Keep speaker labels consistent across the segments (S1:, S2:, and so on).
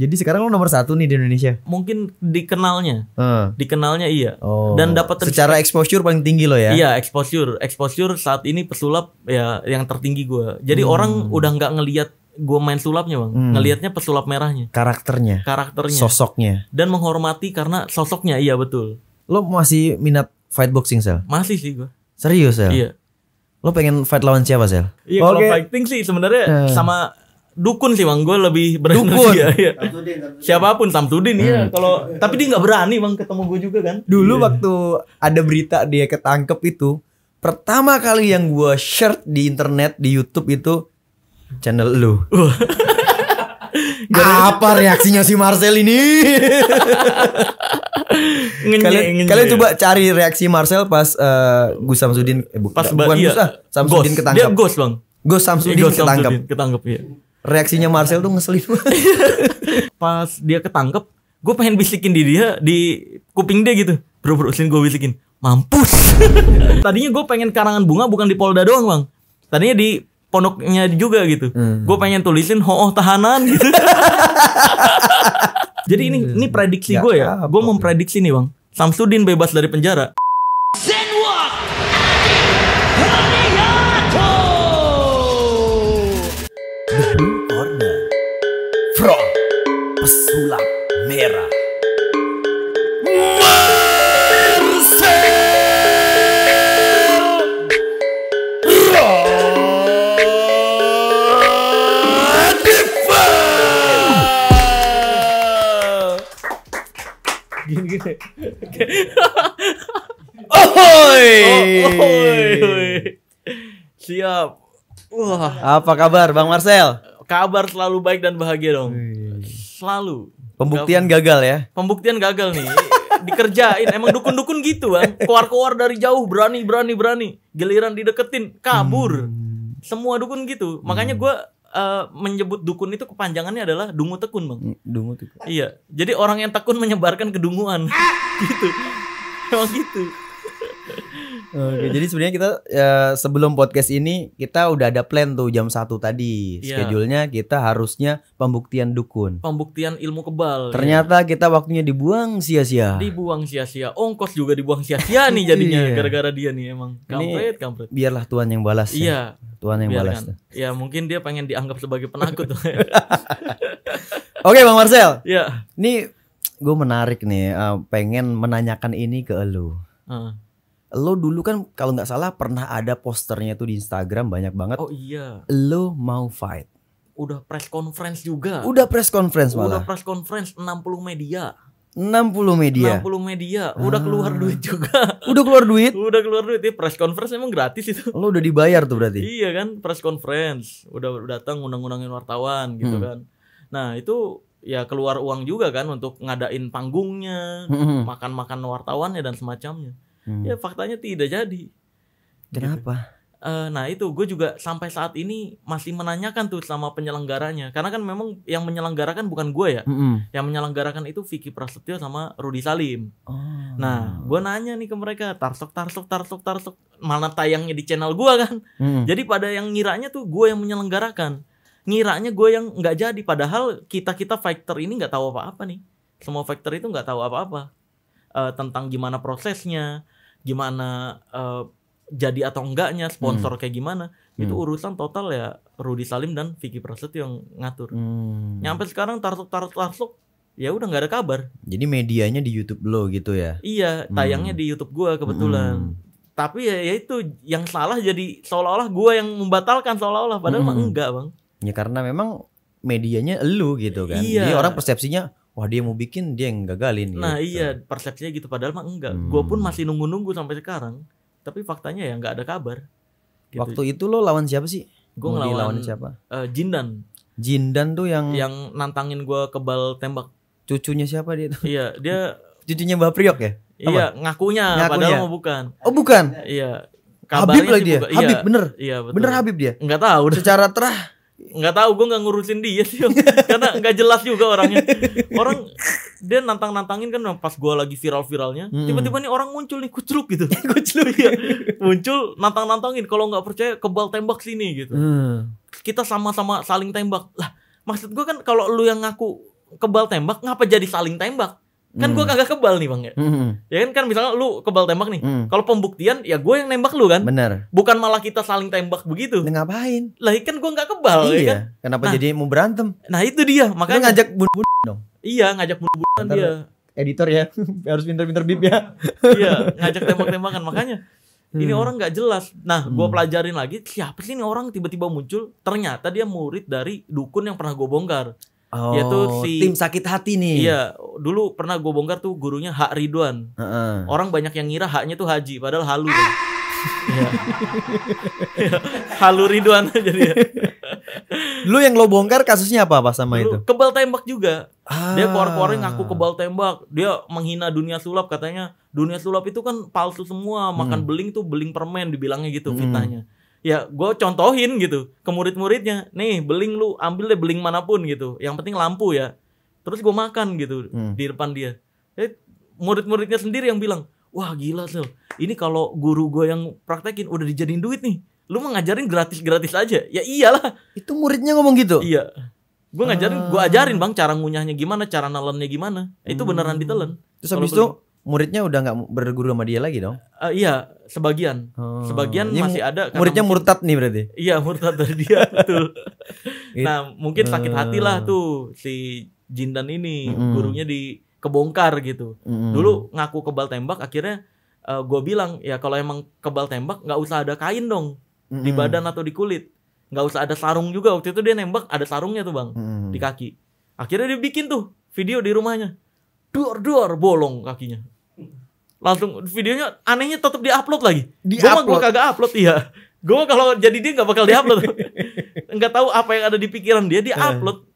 S1: Jadi sekarang lo nomor satu nih di Indonesia. Mungkin dikenalnya, uh. dikenalnya iya. Oh. Dan dapat
S2: secara exposure paling tinggi lo ya. Iya
S1: exposure, exposure saat ini pesulap ya yang tertinggi gue. Jadi hmm. orang udah nggak ngelihat gue main sulapnya bang hmm. ngelihatnya pesulap merahnya
S2: karakternya karakternya sosoknya
S1: dan menghormati karena sosoknya iya betul lo masih
S2: minat fight boxing sel masih sih gue serius sel iya lo pengen fight lawan siapa sel
S1: iya okay. kalau fighting sih sebenarnya uh. sama dukun sih bang gue lebih berani dukun ya, ya. siapapun Samsudin iya. hmm. ya kalau tapi dia nggak berani bang ketemu gue juga kan dulu yeah. waktu
S2: ada berita dia ketangkep itu pertama kali yang gue share di internet di YouTube itu channel lu apa reaksinya si Marcel ini kalian, kalian coba cari reaksi Marcel pas uh, Gus Samsudin eh, bu, pas bukan iya. Gus ah Samsudin ketangkep dia bang
S1: Gus Samsudin ketangkep. Iya reaksinya Marcel tuh ngeselin pas dia ketangkep gue pengen bisikin di dia di kuping dia gitu bro bro sini gue bisikin mampus tadinya gue pengen karangan bunga bukan di Polda doang bang tadinya di pondoknya juga gitu hmm. gue pengen tulisin ho oh tahanan gitu jadi ini ini prediksi gue ya gue memprediksi nih bang Samsudin bebas dari
S3: penjara pesulap merah.
S1: Siap. Wah. Apa kabar Bang Marcel? Kabar selalu baik dan bahagia dong selalu.
S2: Pembuktian Gak, gagal ya.
S1: Pembuktian gagal nih. Dikerjain emang dukun-dukun gitu, Bang. Keluar-keluar dari jauh berani berani berani. Giliran dideketin kabur. Hmm. Semua dukun gitu. Hmm. Makanya gue Uh, menyebut dukun itu kepanjangannya adalah dungu tekun bang. Hmm, dungu tekun. Iya. Jadi orang yang tekun menyebarkan kedunguan. Ah! gitu. Emang gitu. Oke, jadi
S2: sebenarnya kita ya, sebelum podcast ini kita udah ada plan tuh jam satu tadi. Yeah. Schedule-nya kita harusnya pembuktian dukun.
S1: Pembuktian ilmu kebal. Iya. Ternyata
S2: ya. kita waktunya dibuang sia-sia.
S1: Dibuang sia-sia. Ongkos juga dibuang sia-sia nih jadinya iya. gara-gara dia nih emang. Kampret, kampret. Biarlah Tuhan yang balas. Ya. Iya. Yeah. Tuhan yang Biarkan. balas. Tuh. Ya. ya, mungkin dia pengen dianggap sebagai penakut tuh. Oke, Bang
S2: Marcel. Iya. Nih gue menarik nih, eh, pengen menanyakan ini ke elu. Uh lo dulu kan kalau nggak salah pernah ada posternya tuh di Instagram banyak banget. Oh iya. Lo mau fight.
S1: Udah press conference juga. Udah press
S2: conference malah. Udah
S1: press conference 60 media.
S2: 60 media. 60
S1: media. Udah ah. keluar duit juga. Udah keluar duit? udah keluar duit. Ya, press conference emang gratis itu. Lo udah dibayar tuh berarti. Iya kan, press conference. Udah datang undang-undangin wartawan gitu hmm. kan. Nah, itu ya keluar uang juga kan untuk ngadain panggungnya, hmm. makan-makan hmm. wartawannya dan semacamnya hmm. ya faktanya tidak jadi kenapa gitu. uh, nah itu gue juga sampai saat ini masih menanyakan tuh sama penyelenggaranya karena kan memang yang menyelenggarakan bukan gue ya -hmm. yang menyelenggarakan itu Vicky Prasetyo sama Rudi Salim oh. nah gue nanya nih ke mereka tarsok tarsok tarsok tarsok mana tayangnya di channel gue kan mm. jadi pada yang ngiranya tuh gue yang menyelenggarakan ngiranya gue yang nggak jadi padahal kita kita fighter ini nggak tahu apa apa nih semua faktor itu nggak tahu apa apa uh, tentang gimana prosesnya, gimana uh, jadi atau enggaknya sponsor hmm. kayak gimana hmm. itu urusan total ya Rudi Salim dan Vicky Prasetyo yang ngatur. Hmm. Nyampe sekarang tarsuk tarsuk tarsuk ya udah nggak ada kabar.
S2: Jadi medianya di YouTube
S1: lo gitu ya? Iya hmm. tayangnya hmm. di YouTube gua kebetulan. Hmm. Tapi ya, ya itu yang salah jadi seolah-olah gue yang membatalkan seolah-olah padahal hmm. mah enggak bang.
S2: Ya karena memang medianya lu gitu kan. Iya. Jadi orang persepsinya wah dia mau bikin dia yang gagalin nah gitu.
S1: iya persepsinya gitu padahal mah enggak hmm. gue pun masih nunggu-nunggu sampai sekarang tapi faktanya ya nggak ada kabar gitu. waktu
S2: itu lo lawan siapa sih
S1: gue ngelawan lawan siapa uh, Jindan Jindan tuh yang yang nantangin gue kebal tembak cucunya siapa dia tuh iya dia cucunya Mbak Priok ya apa? iya ngakunya, ngakunya padahal mau bukan oh bukan iya Kabarnya Habib lah dia. Habib iya, bener. Iya betul. Bener Habib dia. Enggak tahu. Secara terah nggak tahu gue nggak ngurusin dia sih karena nggak jelas juga orangnya orang dia nantang nantangin kan pas gue lagi viral viralnya hmm. tiba-tiba nih orang muncul nih kucluk gitu kucluk ya muncul nantang nantangin kalau nggak percaya kebal tembak sini
S3: gitu hmm.
S1: kita sama-sama saling tembak lah maksud gue kan kalau lu yang ngaku kebal tembak ngapa jadi saling tembak kan gue hmm. kagak kebal nih bang ya mm. ya kan kan misalnya lu kebal tembak nih mm. kalau pembuktian ya gue yang nembak lu kan bener bukan malah kita saling tembak begitu nah, ngapain lah ya kan gue nggak kebal ya iya. ya kan kenapa nah, jadi mau berantem nah itu dia makanya lu ngajak bunuh bunuh dong iya ngajak bunuh -bun dia editor ya harus pinter-pinter bip ya iya ngajak tembak-tembakan makanya hmm. ini orang nggak jelas nah gue hmm. pelajarin lagi siapa sih ini orang tiba-tiba muncul ternyata dia murid dari dukun yang pernah gue bongkar Oh, yaitu tuh si tim sakit hati nih. Iya, dulu pernah gue bongkar tuh gurunya Hak Ridwan. Uh -uh. Orang banyak yang ngira haknya tuh Haji, padahal halu. Ah. Iya. halu Ridwan jadi.
S2: Lu yang lo bongkar kasusnya apa pas sama dulu, itu?
S1: Kebal tembak juga. Ah. Dia keluar-keluar ngaku kebal tembak. Dia menghina dunia sulap katanya. Dunia sulap itu kan palsu semua, makan hmm. beling tuh beling permen dibilangnya gitu hmm. fitnahnya ya gue contohin gitu ke murid-muridnya nih beling lu ambil deh beling manapun gitu yang penting lampu ya terus gue makan gitu hmm. di depan dia eh, murid-muridnya sendiri yang bilang wah gila sel ini kalau guru gue yang praktekin udah dijadiin duit nih lu mau ngajarin gratis-gratis aja ya iyalah itu muridnya ngomong gitu iya gue ngajarin gue ah. ajarin bang cara ngunyahnya gimana cara nalennya gimana itu beneran hmm. ditelen terus habis itu
S2: muridnya udah nggak berguru sama dia
S1: lagi dong? Uh, iya, sebagian. Oh. Sebagian Ini masih ada. Muridnya mungkin, murtad nih berarti. Iya, murtad dari dia betul. Gitu. nah, mungkin sakit hati lah eh. tuh si Jindan ini, mm. gurunya di kebongkar gitu. Mm. Dulu ngaku kebal tembak, akhirnya uh, eh, gue bilang ya kalau emang kebal tembak nggak usah ada kain dong mm. di badan atau di kulit, nggak usah ada sarung juga. Waktu itu dia nembak ada sarungnya tuh bang mm. di kaki. Akhirnya dia bikin tuh video di rumahnya duar-duar bolong kakinya langsung videonya anehnya tetap diupload lagi. Di gue mah gue kagak upload iya. Gue kalau jadi dia nggak bakal diupload. nggak tahu apa yang ada di pikiran dia dia eh. upload.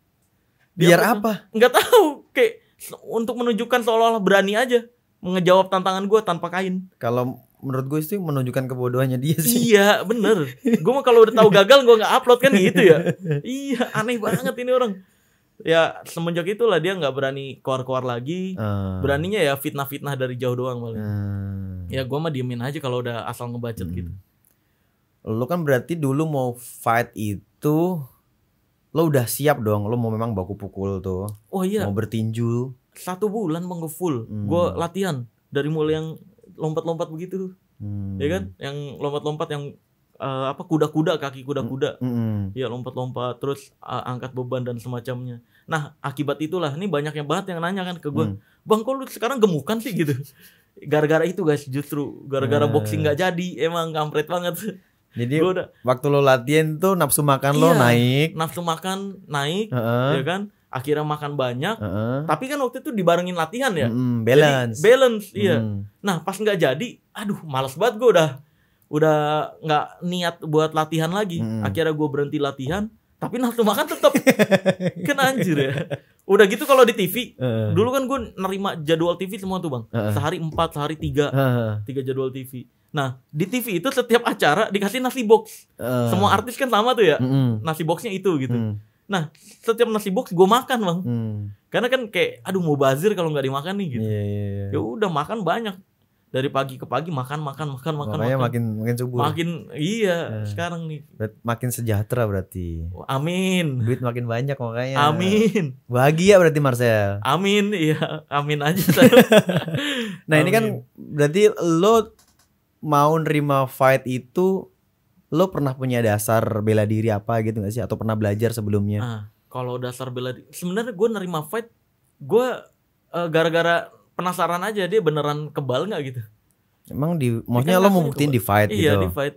S1: Biar upload. apa? Nggak tahu. Kayak untuk menunjukkan seolah-olah berani aja mengejawab tantangan gue tanpa kain.
S2: Kalau menurut gue itu menunjukkan kebodohannya dia sih. Iya bener.
S1: Gue mah kalau udah tahu gagal gue nggak upload kan gitu ya. iya aneh banget ini orang ya semenjak itulah dia nggak berani keluar-keluar lagi uh. beraninya ya fitnah-fitnah dari jauh doang paling uh. Ah. ya gue mah diemin aja kalau udah asal ngebacet gitu. hmm.
S2: gitu lo kan berarti dulu mau fight itu lo udah siap dong lo mau memang baku pukul tuh oh iya mau bertinju
S1: satu bulan bang gue hmm. gue latihan dari mulai yang lompat-lompat begitu hmm. ya kan yang lompat-lompat yang uh, apa kuda-kuda kaki kuda-kuda mm-hmm. ya lompat-lompat terus uh, angkat beban dan semacamnya nah akibat itulah ini banyak yang banget yang nanya kan ke gue mm. bang kok lu sekarang gemukan sih gitu gara-gara itu guys justru gara-gara mm. boxing nggak jadi emang kampret banget jadi gua udah, waktu lo latihan tuh nafsu makan iya, lo naik nafsu makan naik uh-uh. ya kan akhirnya makan banyak uh-uh. tapi kan waktu itu dibarengin latihan ya mm, balance jadi balance iya mm. nah pas nggak jadi aduh males banget gue udah udah nggak niat buat latihan lagi. Hmm. Akhirnya gue berhenti latihan, tapi nafsu makan tetap. kan anjir ya. Udah gitu kalau di TV, uh. dulu kan gue nerima jadwal TV semua tuh bang. Uh. Sehari empat, sehari tiga, uh. tiga jadwal TV. Nah di TV itu setiap acara dikasih nasi box. Uh. Semua artis kan sama tuh ya, mm -hmm. nasi boxnya itu gitu. Mm. Nah setiap nasi box gue makan bang. Mm. Karena kan kayak aduh mau bazir kalau nggak dimakan nih gitu. Yeah, yeah, yeah. Ya udah makan banyak dari pagi ke pagi makan makan makan makan Makanya makin makin subur. Makin iya ya. sekarang nih.
S2: Makin sejahtera berarti. Oh,
S1: amin. Duit makin banyak makanya. Amin.
S2: Bahagia berarti Marcel.
S1: Amin iya amin aja. nah amin. ini kan berarti
S2: lo mau nerima fight itu lo pernah punya dasar bela diri apa gitu gak sih atau pernah belajar sebelumnya? Ah,
S1: kalau dasar bela diri sebenarnya gue nerima fight gue uh, gara-gara penasaran aja dia beneran kebal nggak gitu
S2: emang di kan maksudnya lo mau buktiin di fight iya, gitu iya di
S1: fight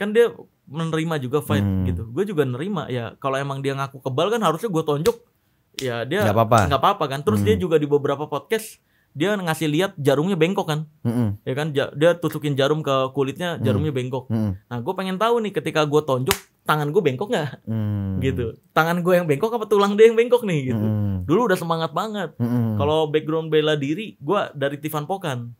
S1: kan dia menerima juga fight hmm. gitu gue juga nerima ya kalau emang dia ngaku kebal kan harusnya gue tonjok ya dia nggak apa-apa nggak apa-apa kan terus hmm. dia juga di beberapa podcast dia ngasih lihat jarumnya bengkok kan mm-hmm. ya kan dia tusukin jarum ke kulitnya mm. jarumnya mm-hmm. bengkok mm-hmm. nah gue pengen tahu nih ketika gue tonjok tangan gue bengkok nggak mm-hmm. gitu tangan gue yang bengkok apa tulang dia yang bengkok nih gitu mm-hmm. dulu udah semangat banget mm-hmm. kalau background bela diri gue dari Tivan Pokan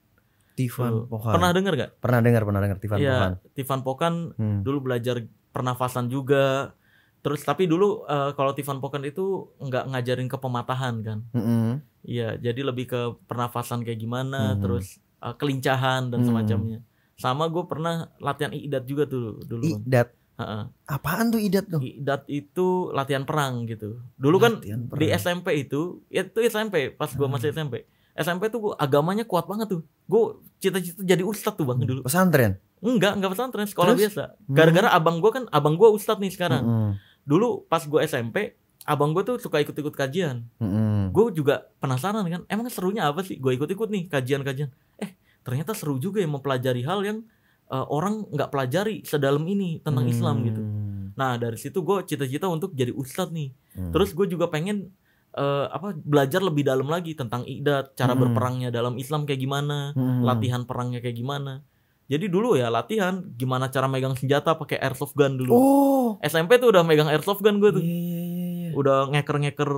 S1: Tivan Pokan pernah dengar gak pernah dengar pernah dengar Tivan ya, Pokan Tivan Pokan mm. dulu belajar pernafasan juga terus tapi dulu uh, kalau Tivan Pokan itu nggak ngajarin ke pematahan kan mm-hmm Iya, jadi lebih ke pernafasan kayak gimana, hmm. terus uh, kelincahan dan hmm. semacamnya. Sama gue pernah latihan idat juga tuh dulu. Idat. uh Apaan tuh idat tuh? Idat itu latihan perang gitu. Dulu kan latihan kan perang. di SMP itu, ya itu SMP pas gue hmm. masih SMP. SMP tuh gua, agamanya kuat banget tuh. Gue cita-cita jadi ustadz tuh bang dulu. Pesantren? Enggak, enggak pesantren, sekolah Terus? biasa. Hmm. Gara-gara hmm. abang gue kan, abang gue ustadz nih sekarang. Hmm. Dulu pas gue SMP, abang gue tuh suka ikut-ikut kajian. Mm-hmm. Gue juga penasaran kan, emang serunya apa sih? Gue ikut-ikut nih kajian-kajian. Eh ternyata seru juga ya mempelajari hal yang uh, orang nggak pelajari sedalam ini tentang mm. Islam gitu. Mm. Nah dari situ gue cita-cita untuk jadi ustadz nih. Mm. Terus gue juga pengen uh, apa belajar lebih dalam lagi tentang idat, cara mm. berperangnya dalam Islam kayak gimana, mm. latihan perangnya kayak gimana. Jadi dulu ya latihan gimana cara megang senjata pakai airsoft gun dulu. Oh. SMP tuh udah megang airsoft gun gue tuh. Yeah iya, iya udah ngeker-ngeker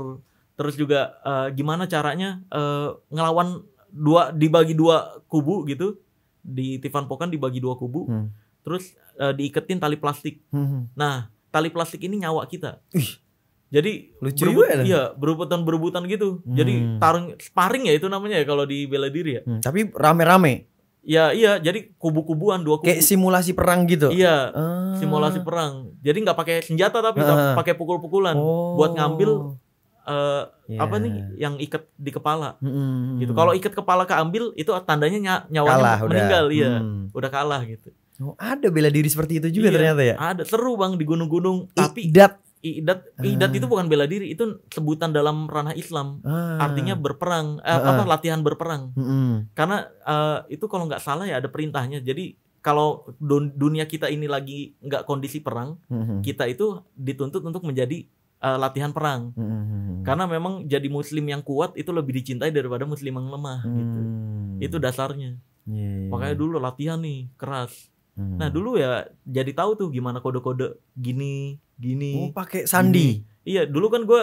S1: terus juga uh, gimana caranya uh, ngelawan dua dibagi dua kubu gitu di Tivan Pokan dibagi dua kubu hmm. terus uh, diiketin tali plastik hmm, hmm. nah tali plastik ini nyawa kita Ih. Jadi lucu berebut, ya, iya berebutan berebutan gitu. Hmm. Jadi tarung sparring ya itu namanya ya kalau di bela diri ya. Hmm,
S2: tapi rame-rame.
S1: Ya iya, jadi kubu-kubuan dua kubu. Kayak simulasi perang gitu. Iya, ah. simulasi perang. Jadi nggak pakai senjata tapi ah. pakai pukul-pukulan oh. buat ngambil uh, oh. yeah. apa iya. nih yang ikat di kepala.
S3: Mm-hmm. Gitu. Kalau
S1: ikat kepala keambil itu tandanya ny nyawanya meninggal, iya. Hmm. Udah kalah gitu.
S2: Oh, ada bela diri seperti itu juga iya, ternyata ya.
S1: Ada seru Bang di gunung-gunung tapi Idat Idat ah. idat uh. itu bukan bela diri, itu sebutan dalam ranah Islam. Uh. Artinya berperang, uh, uh. apa latihan berperang. uh. Karena uh, itu kalau nggak salah ya ada perintahnya. Jadi kalau dunia kita ini lagi nggak kondisi perang, uh. kita itu dituntut untuk menjadi uh, latihan perang. uh. Karena memang jadi muslim yang kuat itu lebih dicintai daripada muslim yang lemah uh. gitu. Mm. Itu dasarnya. Yeah. Iya, iya. Makanya dulu latihan nih keras. Mm. Nah, dulu ya jadi tahu tuh gimana kode-kode gini gini. Oh, pakai sandi. Gini. Iya, dulu kan gue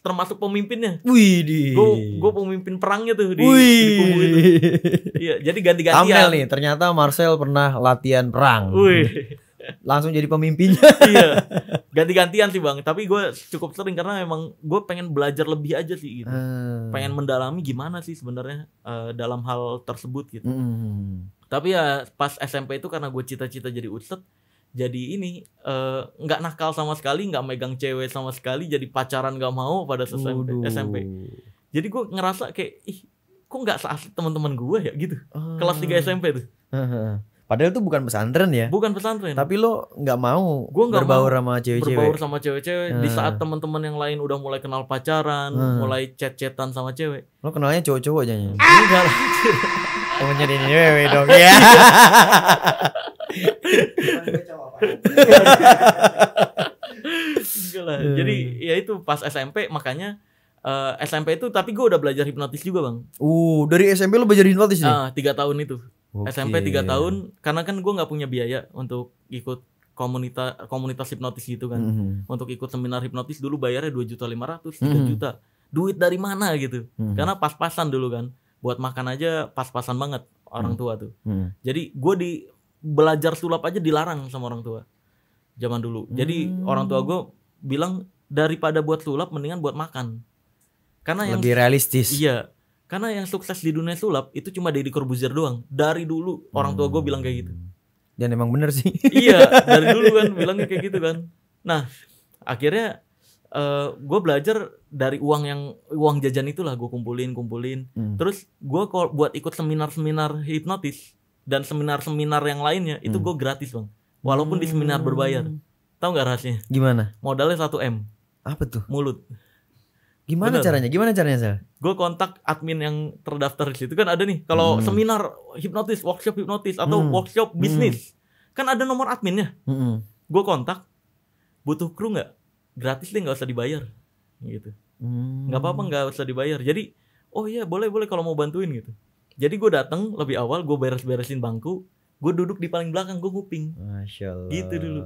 S1: termasuk pemimpinnya. Wih, di. Gue pemimpin perangnya tuh di, di itu. Iya, jadi ganti-gantian. Thumbnail nih,
S2: ternyata Marcel pernah latihan perang. Wih. Langsung jadi pemimpinnya.
S1: iya. Ganti-gantian sih, Bang. Tapi gue cukup sering karena emang gue pengen belajar lebih aja sih gitu. Hmm. Pengen mendalami gimana sih sebenarnya uh, dalam hal tersebut gitu. Hmm. Tapi ya pas SMP itu karena gue cita-cita jadi ustadz jadi ini eh, nggak uh, nakal sama sekali nggak megang cewek sama sekali jadi pacaran nggak mau pada SMP Uduh. SMP jadi gue ngerasa kayak ih kok nggak seasik teman-teman gue ya gitu ah. kelas 3 SMP tuh
S2: Padahal itu bukan pesantren ya. Bukan pesantren. Tapi lo nggak mau gua gak berbaur sama cewek-cewek. Berbaur sama cewek-cewek hmm. di ah. saat
S1: teman-teman yang lain udah mulai kenal pacaran, hmm. mulai chat-chatan sama cewek.
S2: Lo kenalnya cowok-cowok aja ya. Enggak. Temennya ini cewek dong ya.
S3: lah. Jadi hmm.
S1: ya itu pas SMP makanya uh, eh, SMP itu tapi gue udah belajar hipnotis juga bang.
S2: Uh dari SMP lo belajar hipnotis nih? Uh, tiga tahun itu.
S1: Okay. SMP tiga tahun karena kan gue nggak punya biaya untuk ikut komunitas komunitas hipnotis gitu kan. Mm -hmm. Untuk ikut seminar hipnotis dulu bayarnya dua juta lima ratus tiga mm-hmm. juta. Duit dari mana gitu? Mm -hmm. Karena pas-pasan dulu kan. Buat makan aja pas-pasan banget orang mm-hmm. tua tuh. Mm -hmm. Jadi gue di belajar sulap aja dilarang sama orang tua zaman dulu. Jadi hmm. orang tua gue bilang daripada buat sulap mendingan buat makan. Karena yang lebih realistis. Iya. Karena yang sukses di dunia sulap itu cuma Deddy Corbuzier doang. Dari dulu orang tua gue bilang kayak gitu. Hmm.
S2: Dan emang bener sih. iya, dari dulu kan bilangnya
S1: kayak gitu kan. Nah, akhirnya uh, eh, gue belajar dari uang yang uang jajan itulah gue kumpulin kumpulin. Hmm. Terus gue kalau buat ikut seminar seminar hipnotis, dan seminar-seminar yang lainnya itu hmm. gue gratis bang walaupun di seminar hmm. berbayar tau nggak rasanya? gimana modalnya satu m apa tuh mulut Gimana Bener. caranya? Gimana caranya, Sel? Gue kontak admin yang terdaftar di situ kan ada nih. Kalau hmm. seminar hipnotis, workshop hipnotis atau hmm. workshop hmm. bisnis. Hmm. Kan ada nomor adminnya. Hmm. Gue kontak. Butuh kru nggak? Gratis deh nggak usah dibayar.
S3: Gitu. nggak hmm. apa-apa
S1: nggak usah dibayar. Jadi, oh iya boleh boleh kalau mau bantuin gitu jadi gue datang lebih awal gue beres-beresin bangku gue duduk di paling belakang gue nguping Masya Allah. gitu dulu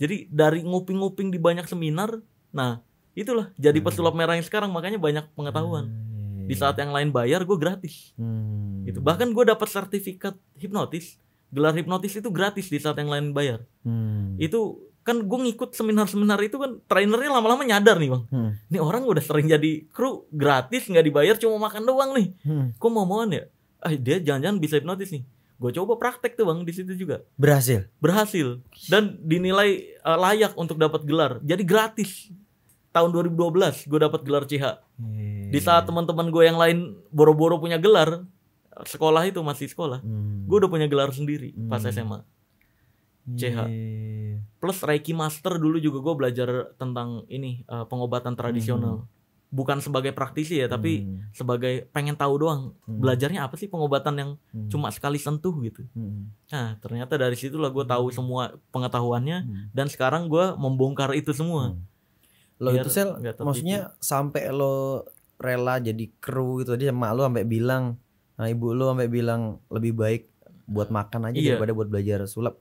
S1: jadi dari nguping-nguping di banyak seminar nah itulah jadi hmm. pesulap merah yang sekarang makanya banyak pengetahuan hmm, di iya. saat yang lain bayar gue gratis hmm. gitu bahkan gue dapat sertifikat hipnotis gelar hipnotis itu gratis di saat yang lain bayar hmm. itu kan gue ngikut seminar-seminar itu kan trainernya lama-lama nyadar nih bang hmm. ini orang udah sering jadi kru gratis nggak dibayar cuma makan doang nih hmm. kok mau mauan ya ah dia jangan-jangan bisa hipnotis nih gue coba praktek tuh bang di situ juga berhasil berhasil dan dinilai uh, layak untuk dapat gelar jadi gratis tahun 2012 gue dapat gelar CH hmm. Iya. di saat teman-teman gue yang lain boro-boro punya gelar sekolah itu masih sekolah hmm. gue udah punya gelar sendiri hmm. pas SMA CH iya. plus Reiki Master dulu juga gue belajar tentang ini uh, pengobatan tradisional hmm bukan sebagai praktisi ya tapi hmm. sebagai pengen tahu doang hmm. belajarnya apa sih pengobatan yang hmm. cuma sekali sentuh gitu hmm. nah ternyata dari situ lah gue tahu hmm. semua pengetahuannya hmm. dan sekarang gue membongkar itu semua hmm. lo itu sel maksudnya
S2: sampai lo rela jadi kru gitu tadi sama lo sampai bilang nah ibu lo sampai bilang lebih baik buat makan aja iya. daripada buat belajar sulap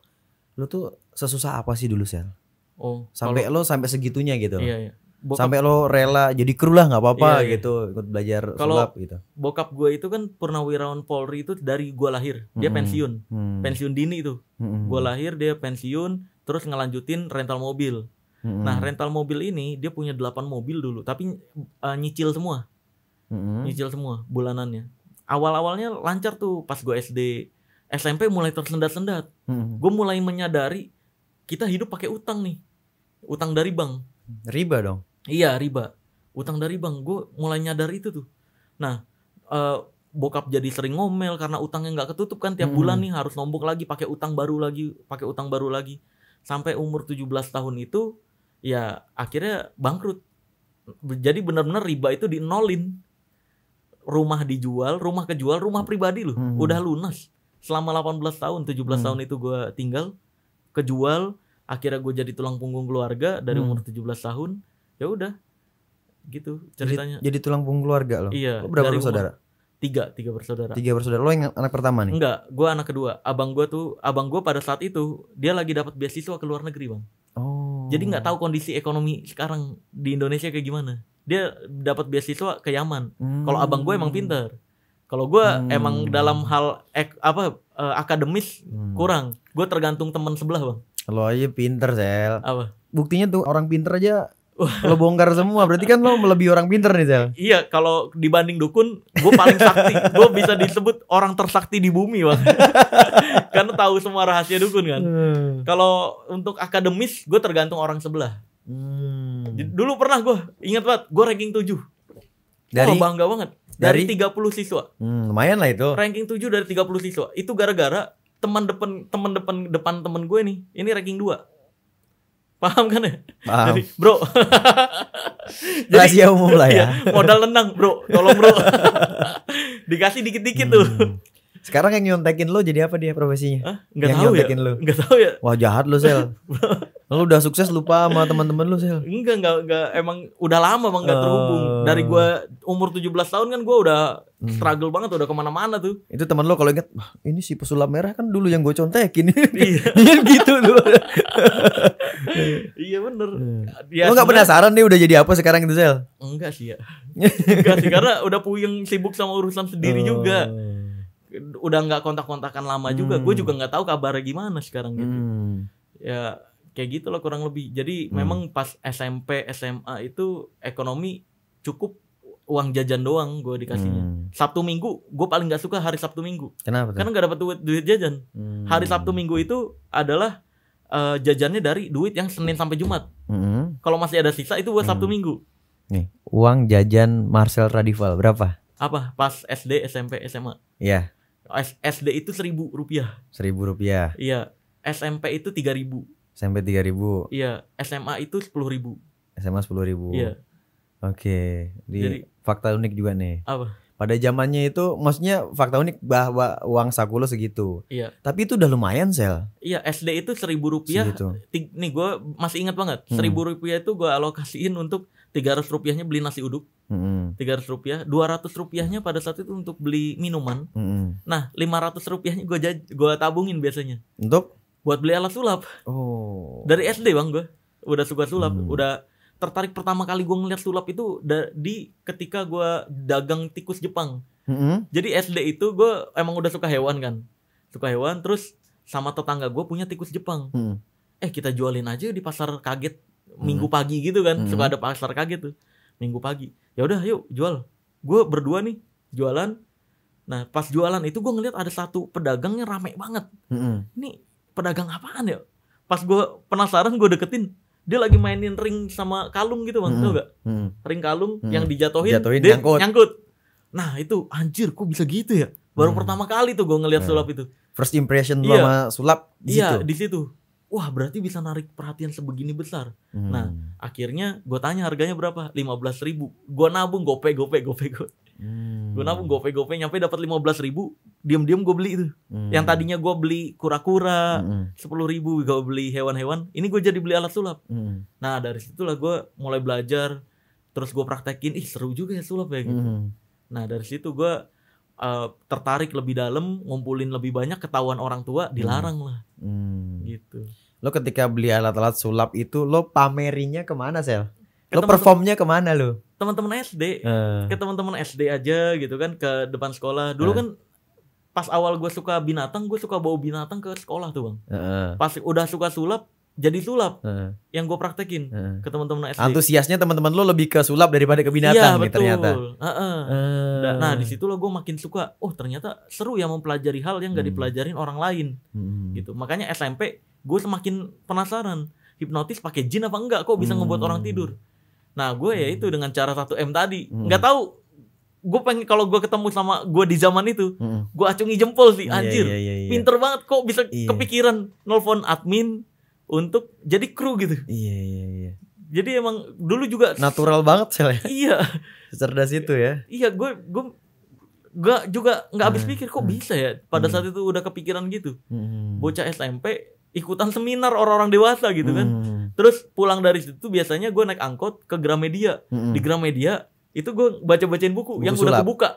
S2: lo tuh sesusah apa sih dulu sel oh sampai kalau, lo sampai segitunya gitu iya, iya bokap, sampai lo rela jadi kru lah nggak apa-apa iya, iya. gitu ikut
S1: belajar Kalau sulap gitu. Bokap gue itu kan purnawirawan Polri itu dari gue lahir, dia mm -hmm. pensiun. Mm -hmm. Pensiun dini itu. Mm -hmm. Gue lahir dia pensiun terus ngelanjutin rental mobil. Mm -hmm. Nah, rental mobil ini dia punya 8 mobil dulu, tapi uh, nyicil semua. Mm -hmm. Nyicil semua bulanannya. Awal-awalnya lancar tuh pas gue SD, SMP mulai tersendat-sendat. Mm -hmm. Gue mulai menyadari kita hidup pakai utang nih. Utang dari bank Riba dong. Iya riba. Utang dari bank. Gue mulai nyadar itu tuh. Nah, uh, bokap jadi sering ngomel karena utangnya nggak ketutup kan tiap hmm. bulan nih harus nombok lagi pakai utang baru lagi, pakai utang baru lagi. Sampai umur 17 tahun itu ya akhirnya bangkrut. Jadi benar-benar riba itu di nolin. Rumah dijual, rumah kejual, rumah pribadi loh. Hmm. Udah lunas. Selama 18 tahun, 17 hmm. tahun itu gue tinggal, kejual, akhirnya gue jadi tulang punggung keluarga dari hmm. umur 17 tahun ya udah gitu ceritanya jadi, jadi
S2: tulang punggung keluarga lo iya lo berapa bersaudara
S1: tiga tiga bersaudara tiga bersaudara
S2: lo yang anak pertama nih
S1: enggak gue anak kedua abang gue tuh abang gue pada saat itu dia lagi dapat beasiswa ke luar negeri bang oh jadi nggak tahu kondisi ekonomi sekarang di Indonesia kayak gimana dia dapat beasiswa ke Yaman hmm. kalau abang gue emang hmm. pinter kalau gue hmm. emang dalam hal ek, apa uh, akademis hmm. kurang gue tergantung teman sebelah bang
S2: Lo aja pinter sel. Apa? Buktinya tuh orang pinter aja lo bongkar semua berarti kan lo lebih orang pinter nih Zel
S1: iya kalau dibanding dukun gue paling sakti gue bisa disebut orang tersakti di bumi bang karena tahu semua rahasia dukun kan hmm. kalau untuk akademis gue tergantung orang sebelah
S3: hmm.
S1: dulu pernah gue ingat banget gue ranking 7 dari oh, bangga banget dari, dari 30 siswa
S2: hmm, lumayan lah itu
S1: ranking 7 dari 30 siswa itu gara-gara teman depan teman depan depan temen gue nih ini ranking dua Paham kan ya? Paham. Jadi, bro. jadi, Rahasia umum lah ya. ya. Modal tenang, bro. Tolong, bro. Dikasih dikit-dikit hmm. tuh.
S2: Sekarang yang nyontekin lo jadi apa dia profesinya? Hah? Nggak yang tahu ya. nyontekin ya. lo. Nggak tahu ya. Wah jahat lo sel. lo udah sukses lupa sama
S1: teman-teman lo sel. Enggak enggak enggak emang udah lama emang nggak uh... terhubung. Dari gue umur 17 tahun kan gue udah hmm. struggle hmm. banget udah kemana-mana tuh.
S2: Itu teman lo kalau inget ini si pesulap merah kan dulu yang gue contekin. iya. gitu tuh.
S3: iya bener. Hmm. Ya, lo nggak penasaran nih
S2: udah jadi apa sekarang itu sel?
S3: Enggak sih ya. enggak sih karena udah
S1: puyeng sibuk sama urusan sendiri oh. juga udah nggak kontak-kontakan lama hmm. juga gue juga nggak tahu kabarnya gimana sekarang gitu hmm. ya kayak gitu loh kurang lebih jadi hmm. memang pas SMP SMA itu ekonomi cukup uang jajan doang gue dikasihnya hmm. Sabtu Minggu gue paling nggak suka hari Sabtu Minggu kenapa karena nggak dapat duit duit jajan hmm. hari Sabtu Minggu itu adalah uh, jajannya dari duit yang Senin sampai Jumat hmm. kalau masih ada sisa itu buat hmm. Sabtu Minggu
S2: nih uang jajan Marcel Radival berapa
S1: apa pas SD SMP SMA ya SD itu seribu rupiah.
S2: Seribu rupiah.
S1: Iya. SMP itu tiga ribu.
S2: SMP tiga ribu.
S1: Iya. SMA itu sepuluh ribu.
S2: SMA sepuluh ribu. Iya. Oke. Di Jadi, fakta unik juga nih. Apa? Pada zamannya itu, maksudnya fakta unik bahwa uang saku segitu. Iya. Tapi itu udah lumayan sel.
S1: Iya, SD itu seribu rupiah. Segitu. Nih gue masih ingat banget. Hmm. Seribu rupiah itu gue alokasiin untuk Tiga ratus rupiahnya beli nasi uduk, tiga ratus rupiah, dua ratus rupiahnya pada saat itu untuk beli minuman. Mm. Nah, ratus rupiahnya gue jaj gue tabungin biasanya. Untuk? Buat beli alat sulap. Oh. Dari SD bang gue, udah suka sulap, mm. udah tertarik pertama kali gue ngeliat sulap itu di ketika gue dagang tikus Jepang. Mm Jadi SD itu gue emang udah suka hewan kan, suka hewan. Terus sama tetangga gue punya tikus Jepang. Mm. Eh kita jualin aja di pasar kaget minggu hmm. pagi gitu kan hmm. suka ada pasar kaget tuh minggu pagi ya udah yuk jual gue berdua nih jualan nah pas jualan itu gue ngeliat ada satu pedagangnya rame banget hmm. ini pedagang apaan ya pas gue penasaran gue deketin dia lagi mainin ring sama kalung gitu bang hmm. tau gak hmm. ring kalung hmm. yang dijatuhin Jatohin, dia nyangkut. nyangkut nah itu anjir kok bisa gitu ya baru hmm. pertama kali tuh gue ngeliat hmm. sulap itu first impression yeah. sama sulap di yeah, situ. di situ wah berarti bisa narik perhatian sebegini besar. Hmm. Nah, akhirnya gue tanya harganya berapa? 15 ribu. Gue nabung gope gope gope gope.
S3: Hmm. Gue
S1: nabung gope gope nyampe dapat 15 ribu. Diam-diam gue beli itu. Hmm. Yang tadinya gue beli kura-kura hmm. sepuluh -kura, ribu gue beli hewan-hewan. Ini gue jadi beli alat sulap. Hmm. Nah dari situlah gue mulai belajar. Terus gue praktekin, ih seru juga ya sulap ya gitu. Hmm. Nah dari situ gue uh, tertarik lebih dalam, ngumpulin lebih banyak ketahuan orang tua hmm. dilarang
S3: lah.
S2: Hmm. Gitu. Lo ketika beli alat-alat sulap itu lo pamerinya kemana sel? Ke lo performnya kemana lo?
S1: Teman-teman SD, uh. Eh. ke teman-teman SD aja gitu kan ke depan sekolah. Dulu uh. kan pas awal gue suka binatang, gue suka bawa binatang ke sekolah tuh bang. Uh. Pas udah suka sulap, jadi sulap uh. yang gue praktekin uh. ke teman-teman SD. Antusiasnya
S2: teman-teman lo lebih ke sulap daripada ke binatang iya, nih betul. ternyata.
S1: Uh
S3: -uh. Uh. Nah di situ
S1: lo gue makin suka. Oh ternyata seru ya mempelajari hal yang gak hmm. dipelajarin orang lain.
S3: Hmm. Gitu.
S1: Makanya SMP gue semakin penasaran hipnotis pakai jin apa enggak kok bisa hmm. ngebuat orang hmm. tidur. Nah gue ya itu dengan cara satu m tadi hmm. tau. tahu gue pengen kalau gue ketemu sama gue di zaman itu mm. gue acungi jempol sih iya, anjir yeah, yeah, yeah, yeah. pinter banget kok bisa yeah. kepikiran nelfon admin untuk jadi kru gitu. Iya iya iya. Jadi emang dulu juga natural banget sel ya. Iya. Cerdas itu ya. Iya, gue gue gak juga nggak habis nah, pikir kok nah. bisa ya pada hmm. saat itu udah kepikiran gitu. Hmm. Bocah SMP ikutan seminar orang-orang dewasa gitu kan. Hmm. Terus pulang dari situ biasanya gue naik angkot ke Gramedia. Di Gramedia itu gue baca-bacain buku, buku yang sulap. udah kebuka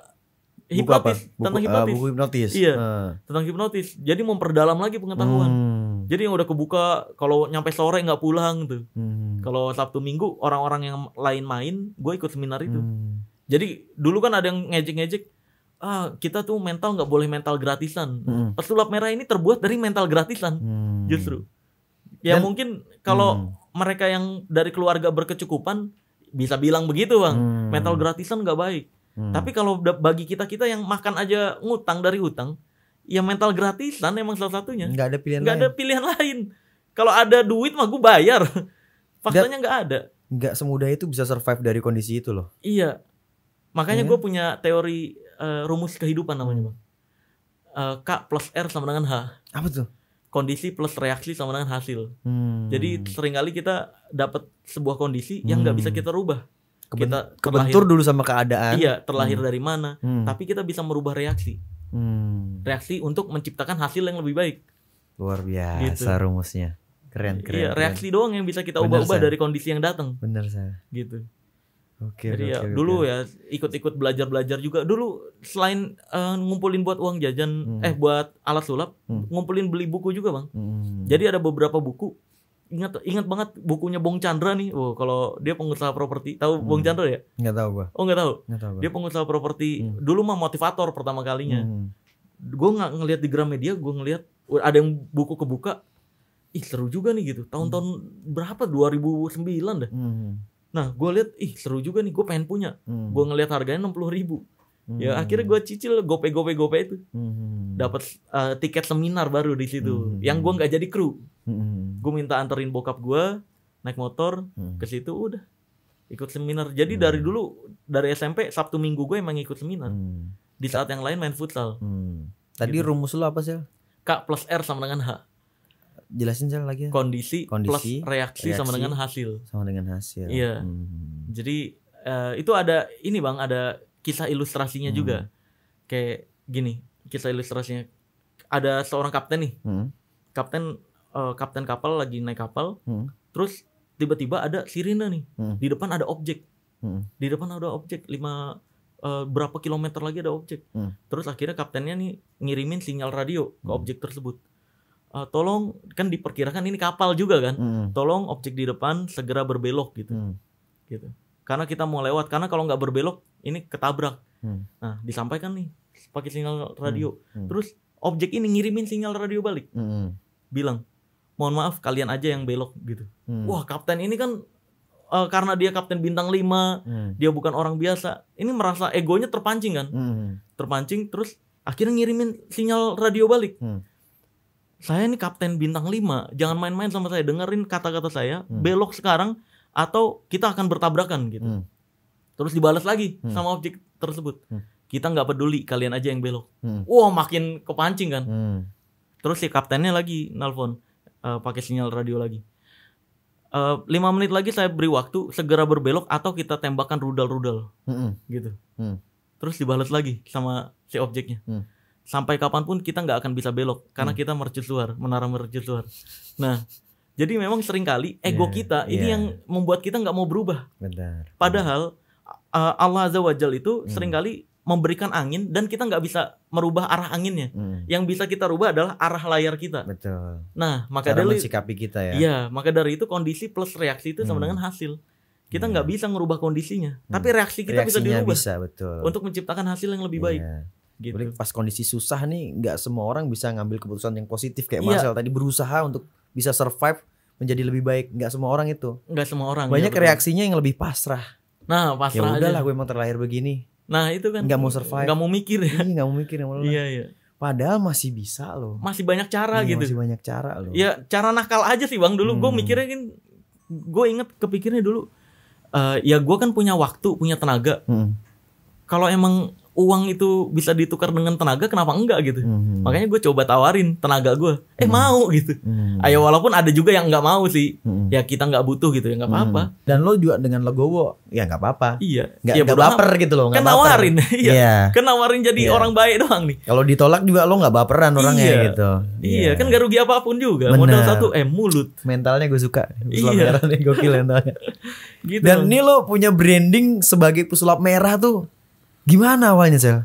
S1: hipnotis buku Buku, tentang eh, hipnotis. Uh, buku hipnotis. Iya. Uh. Tentang hipnotis. Jadi memperdalam lagi pengetahuan. Hmm. Jadi yang udah kebuka kalau nyampe sore nggak pulang tuh. Hmm. Kalau Sabtu Minggu orang-orang yang lain main, gue ikut seminar itu. Hmm. Jadi dulu kan ada yang ngejek-ngejek, ah kita tuh mental nggak boleh mental gratisan. Hmm. Pesulap merah ini terbuat dari mental gratisan, hmm. justru. Ya Dan, mungkin kalau hmm. mereka yang dari keluarga berkecukupan bisa bilang begitu bang, hmm. mental gratisan nggak baik. Hmm. Tapi kalau bagi kita kita yang makan aja ngutang dari hutang, ya mental gratisan emang salah satunya. Gak ada pilihan nggak lain. ada pilihan lain. Kalau ada duit mah gue bayar. Faktanya nggak ada.
S2: Gak semudah itu bisa survive dari kondisi itu loh.
S1: Iya. Makanya yeah. gue iya. punya teori uh, rumus kehidupan namanya bang. Uh, K plus R sama dengan H. Apa tuh? Kondisi plus reaksi sama dengan hasil. Hmm. Jadi seringkali kita dapat sebuah kondisi yang nggak bisa hmm. kita rubah. Keben kita terlahir, kebentur dulu sama keadaan. Iya, terlahir hmm. dari mana. Hmm. Tapi kita bisa merubah reaksi hmm. reaksi untuk menciptakan hasil yang lebih baik
S2: luar biasa gitu. rumusnya keren iya, keren iya, reaksi keren. doang yang bisa kita ubah-ubah dari
S1: kondisi yang datang benar saya gitu Oke, okay, okay, ya, okay, dulu ya ikut-ikut belajar-belajar juga. Dulu selain uh, ngumpulin buat uang jajan, hmm. eh buat alat sulap, hmm. ngumpulin beli buku juga bang. Hmm. Jadi ada beberapa buku ingat ingat banget bukunya Bong Chandra nih. Oh, kalau dia pengusaha properti, tahu hmm. Bong Chandra ya?
S2: Enggak tahu gua. Oh, enggak tahu.
S1: Enggak tahu gua. Dia pengusaha properti. Hmm. Dulu mah motivator pertama kalinya. Hmm. Gue nggak ngelihat di Gramedia, gue ngelihat ada yang buku kebuka. Ih, seru juga nih gitu. Tahun-tahun hmm. berapa? 2009 dah. Hmm. Nah, gue lihat ih seru juga nih, gue pengen punya. Hmm. Gue ngelihat harganya enam puluh ribu. Ya, hmm. Ya akhirnya gue cicil gope gope gope itu. Hmm. Dapat uh, tiket seminar baru di situ. Hmm. Yang gue nggak jadi kru. Hmm. Gue minta anterin bokap gue naik motor hmm. ke situ udah ikut seminar. Jadi hmm. dari dulu dari SMP Sabtu Minggu gue emang ikut seminar. Hmm. Di saat yang lain main futsal. Hmm. Tadi gitu. rumus lu apa sih? K plus R sama dengan H.
S2: Jelasin saya lagi. Ya. Kondisi, Kondisi plus reaksi, reaksi sama dengan hasil. Sama dengan hasil. Iya.
S1: Hmm. Jadi uh, itu ada ini bang ada kisah ilustrasinya hmm. juga kayak gini kisah ilustrasinya ada seorang kapten nih hmm. kapten uh, kapten kapal lagi naik kapal hmm. terus tiba-tiba ada sirine nih hmm. di depan ada objek hmm. di depan ada objek lima uh, berapa kilometer lagi ada objek hmm. terus akhirnya kaptennya nih ngirimin sinyal radio ke hmm. objek tersebut uh, tolong kan diperkirakan ini kapal juga kan hmm. tolong objek di depan segera berbelok
S3: gitu hmm. gitu
S1: karena kita mau lewat karena kalau nggak berbelok ini ketabrak hmm. nah disampaikan nih pakai sinyal radio hmm. Hmm. terus objek ini ngirimin sinyal radio balik hmm. hmm. bilang mohon maaf kalian aja yang belok gitu hmm. wah kapten ini kan uh, karena dia kapten bintang 5 hmm. dia bukan orang biasa ini merasa egonya terpancing kan hmm. hmm. terpancing terus akhirnya ngirimin sinyal radio balik hmm saya ini kapten bintang 5 jangan main-main sama saya dengerin kata-kata saya hmm. belok sekarang atau kita akan bertabrakan gitu. Hmm. Terus dibalas lagi hmm. sama objek tersebut. Hmm. Kita nggak peduli, kalian aja yang belok. Hmm. Wow, makin kepancing kan. Hmm. Terus si kaptennya lagi nelfon uh, pakai sinyal radio lagi. Uh, lima menit lagi saya beri waktu segera berbelok atau kita tembakan rudal-rudal hmm. gitu. Hmm. Terus dibalas lagi sama si objeknya. Hmm. Sampai kapanpun kita nggak akan bisa belok karena hmm. kita mercusuar, menara mercusuar. Nah, jadi memang seringkali ego yeah, kita yeah. ini iya. yang membuat kita nggak mau berubah. Benar. Padahal uh, Allah Azza wa Jal itu hmm. seringkali memberikan angin dan kita nggak bisa merubah arah anginnya. Hmm. Yang bisa kita rubah adalah arah layar
S3: kita. Betul. Nah, maka Cara dari sikapi kita ya. Iya,
S1: maka dari itu kondisi plus reaksi itu sama hmm. dengan hasil. Kita hmm. nggak yeah. bisa merubah kondisinya, hmm. tapi reaksi kita Reaksinya
S3: bisa dirubah. bisa, betul.
S1: Untuk menciptakan hasil yang lebih baik. Yeah
S2: gitu. pas kondisi susah nih nggak semua orang bisa ngambil keputusan yang positif kayak yeah. Marcel tadi berusaha untuk bisa survive menjadi lebih baik. Nggak semua orang itu. Nggak semua orang. Iya, banyak ya, reaksinya yang lebih pasrah. Nah, pasrah. Ya udahlah, gue emang terlahir begini. Nah, itu kan. Nggak mau survive. Nggak mau mikir ya. Iya, nggak mau mikir. yang Iya, iya. Padahal masih bisa loh.
S1: Masih banyak cara Ini iya, gitu. Masih banyak cara loh. Ya, cara nakal aja sih bang. Dulu hmm. gue mikirnya kan, gue inget kepikirnya dulu. Uh, ya gue kan punya waktu, punya tenaga. Hmm. Kalau emang uang itu bisa ditukar dengan tenaga kenapa enggak gitu mm-hmm. makanya gue coba tawarin tenaga gue eh mm-hmm. mau gitu mm-hmm. ayo walaupun ada juga yang nggak mau sih mm-hmm. ya kita nggak butuh gitu ya nggak apa-apa
S2: mm-hmm. dan lo juga dengan legowo
S1: ya nggak apa-apa iya nggak ya, baper gitu lo kan nawarin iya yeah. kan nawarin jadi yeah. orang baik doang nih
S2: kalau ditolak juga lo nggak baperan iya. orangnya iya. gitu
S1: iya yeah. kan gak rugi apapun juga Bener. modal satu eh mulut mentalnya gue suka iya. merah nih gokil gitu dan ini
S2: lo punya branding sebagai pesulap merah tuh Gimana awalnya cel?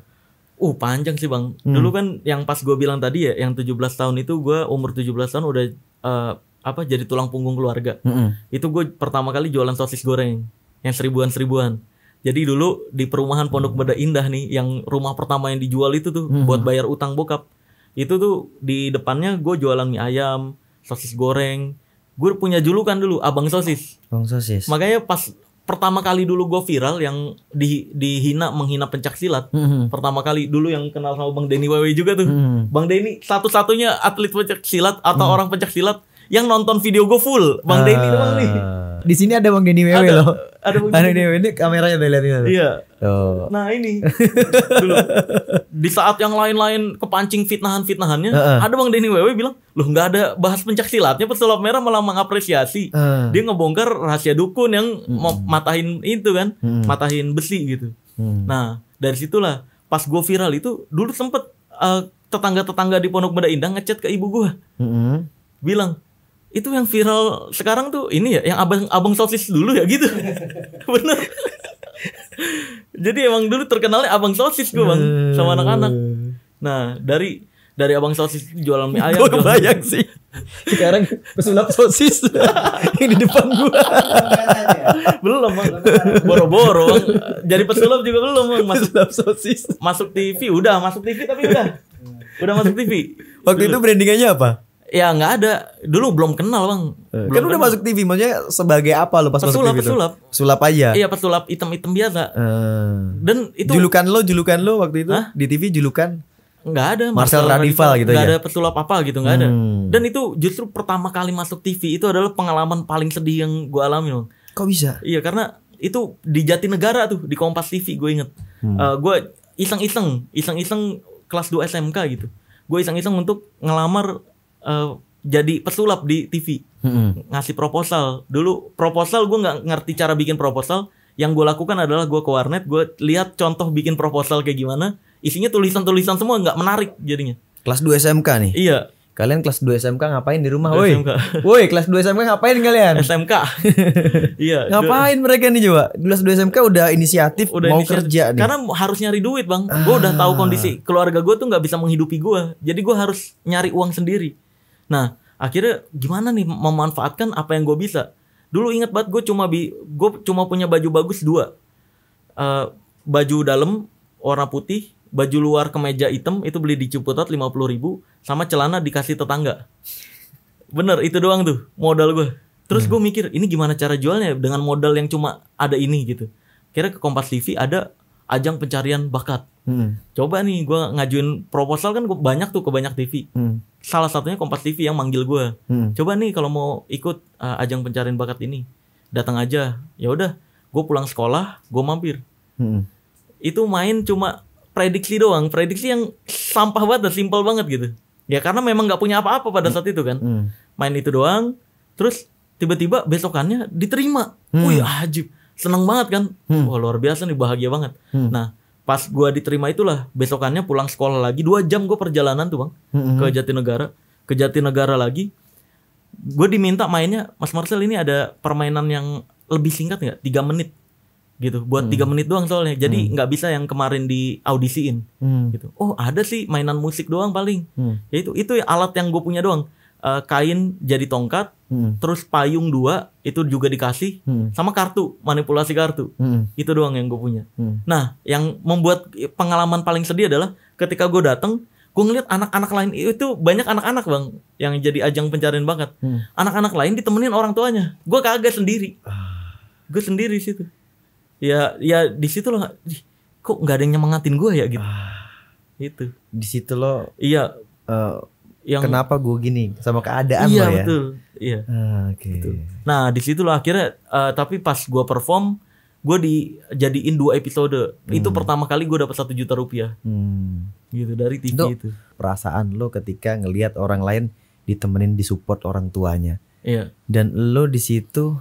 S1: Uh panjang sih bang. Hmm. Dulu kan yang pas gue bilang tadi ya, yang 17 tahun itu gue umur 17 tahun udah uh, apa jadi tulang punggung keluarga. Hmm. Itu gue pertama kali jualan sosis goreng yang seribuan seribuan. Jadi dulu di perumahan Pondok Beda Indah nih, yang rumah pertama yang dijual itu tuh hmm. buat bayar utang bokap. Itu tuh di depannya gue jualan mie ayam, sosis goreng. Gue punya julukan dulu, Abang Sosis. Abang Sosis. Makanya pas pertama kali dulu gue viral yang di dihina menghina pencak silat. Mm -hmm. Pertama kali dulu yang kenal sama Bang Denny Wewe juga tuh. Mm -hmm. Bang Denny satu-satunya atlet pencak silat atau mm -hmm. orang pencak silat yang nonton video gue full Bang uh, Denny doang nih. Ah. Di sini ada
S2: Bang Denny Wewe loh. Ada Bang Denny Wewe
S1: ini kameranya udah liatin. Iya. Oh. Nah ini di saat yang lain-lain kepancing fitnahan-fitnahannya, uh, uh. ada Bang Denny Wewe bilang, loh nggak ada bahas pencak silatnya, pesulap merah malah mengapresiasi. Uh. Dia ngebongkar rahasia dukun yang mm. matahin itu kan, mm. matahin besi gitu. Mm. Nah dari situlah pas gue viral itu dulu sempet uh, tetangga-tetangga di Pondok Benda Indah ngechat ke ibu gue, mm -hmm. bilang itu yang viral sekarang tuh ini ya yang abang abang sosis dulu ya gitu bener jadi emang dulu terkenalnya abang sosis gue bang sama anak-anak nah dari dari abang sosis jualan mie ayam gue bayang sih sekarang pesulap sosis yang di depan gue belum bang boro-boro jadi pesulap juga belum bang. masuk pesulap sosis masuk TV udah masuk TV tapi udah udah masuk TV waktu itu brandingnya apa Ya nggak ada. Dulu belum kenal bang. Eh, belum kan udah masuk TV, maksudnya sebagai apa lo pas pesulap, masuk TV Pesulap, itu?
S2: pesulap. aja. Iya
S1: pesulap item-item biasa. Eh. Dan itu. Julukan lo, julukan lo waktu itu Hah? di TV julukan. Nggak ada. Marcel, Marcel Radival gitu ya? nggak ya. ada pesulap apa gitu nggak hmm. ada. Dan itu justru pertama kali masuk TV itu adalah pengalaman paling sedih yang gue alami bang Kok bisa? Iya karena itu di Jatinegara tuh di Kompas TV gue inget. Hmm. Uh, eh, gue iseng-iseng, iseng-iseng kelas 2 SMK gitu. Gue iseng-iseng untuk ngelamar uh, jadi pesulap di TV hmm. ngasih proposal dulu proposal gue nggak ngerti cara bikin proposal yang gue lakukan adalah gue ke warnet gue lihat contoh bikin proposal kayak gimana isinya tulisan-tulisan semua nggak menarik jadinya kelas 2 SMK nih iya kalian
S2: kelas 2 SMK ngapain di rumah woi
S1: woi kelas 2 SMK ngapain kalian SMK
S2: iya ngapain mereka nih coba kelas 2 SMK udah inisiatif udah mau inisiatif. kerja nih karena
S1: harus nyari duit bang ah. gue udah tahu ah. kondisi keluarga gue tuh nggak bisa menghidupi gue jadi gue harus nyari uang sendiri Nah, akhirnya gimana nih memanfaatkan apa yang gue bisa? Dulu inget banget gue cuma bi gue cuma punya baju bagus dua. Uh, baju dalam warna putih, baju luar kemeja hitam itu beli di Ciputat lima puluh ribu, sama celana dikasih tetangga. Bener, itu doang tuh modal gue. Terus gue hmm. mikir ini gimana cara jualnya dengan modal yang cuma ada ini gitu. Kira ke Kompas TV ada ajang pencarian bakat. Hmm. Coba nih gue ngajuin proposal kan gua banyak tuh ke banyak TV. Hmm salah satunya Kompas TV yang manggil gue hmm. coba nih kalau mau ikut uh, ajang pencarian bakat ini datang aja ya udah gue pulang sekolah gue mampir hmm. itu main cuma prediksi doang prediksi yang sampah banget dan simpel banget gitu ya karena memang nggak punya apa-apa pada saat itu kan hmm. main itu doang terus tiba-tiba besokannya diterima hmm. wih ajib seneng banget kan hmm. wah luar biasa nih bahagia banget hmm. nah pas gue diterima itulah besokannya pulang sekolah lagi dua jam gue perjalanan tuh bang mm-hmm. ke Jatinegara ke Jatinegara lagi gue diminta mainnya Mas Marcel ini ada permainan yang lebih singkat nggak tiga menit gitu buat mm. tiga hmm. menit doang soalnya jadi mm. nggak hmm. bisa yang kemarin di audisiin hmm. gitu oh ada sih mainan musik doang paling hmm. itu itu alat yang gue punya doang uh, kain jadi tongkat, hmm. terus payung dua itu juga dikasih, hmm. sama kartu manipulasi kartu. Hmm. Itu doang yang gue punya. Hmm. Nah, yang membuat pengalaman paling sedih adalah ketika gue datang, gue ngeliat anak-anak lain itu banyak anak-anak bang yang jadi ajang pencarian banget. Hmm. Anak-anak hmm. lain ditemenin orang tuanya, gue kagak sendiri. Ah. Gue sendiri situ. Ya, ya di situ loh. Kok nggak ada yang nyemangatin gue ya gitu. Ah. Itu. Di situ lo. Iya. Uh, yang kenapa gue gini
S2: sama keadaan iya, lah ya. Betul.
S1: Iya ah, okay. betul. Gitu. Nah disitulah akhirnya uh, tapi pas gue perform gue dijadiin dua episode. Hmm. Itu pertama kali gue dapat satu juta rupiah.
S2: Hmm.
S1: Gitu dari TV
S2: itu, itu. Perasaan lo ketika ngelihat orang lain ditemenin disupport orang tuanya. Iya. Dan lo di situ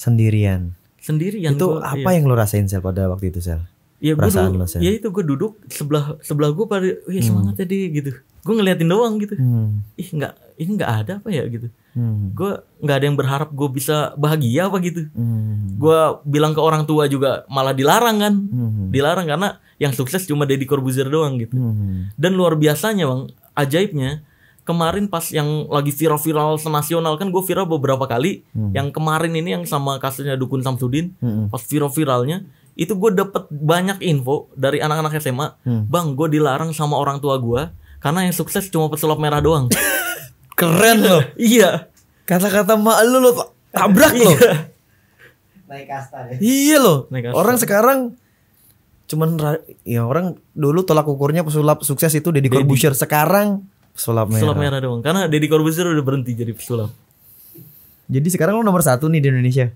S2: sendirian.
S1: Sendirian. Itu gua, apa iya. yang lo
S2: rasain sel pada waktu itu sel? Ya, perasaan gua lo sel. Ya
S1: itu gue duduk sebelah sebelah gue pada, wih hmm. semangat hmm. Ya, tadi gitu gue ngeliatin doang gitu hmm. ih nggak ini nggak ada apa ya gitu hmm. gue nggak ada yang berharap gue bisa bahagia apa gitu hmm. gue bilang ke orang tua juga malah dilarang kan hmm. dilarang karena yang sukses cuma Deddy Corbuzier doang gitu hmm. dan luar biasanya bang ajaibnya kemarin pas yang lagi viral-viral senasional kan gue viral beberapa kali hmm. yang kemarin ini yang sama kasusnya dukun Samsudin hmm. pas viral-viralnya itu gue dapet banyak info dari anak-anak SMA hmm. bang gue dilarang sama orang tua gue karena yang sukses cuma pesulap merah doang. Keren loh. iya. Kata-kata mak lu lo tabrak lo. Iya.
S2: Naik kasta deh. Iya lo. Orang sekarang cuman ya orang dulu tolak ukurnya pesulap sukses itu Deddy Corbuzier sekarang
S1: pesulap
S3: merah. Pesulap merah doang. Karena
S1: Deddy Corbuzier udah berhenti jadi pesulap. Jadi sekarang lo nomor satu nih di Indonesia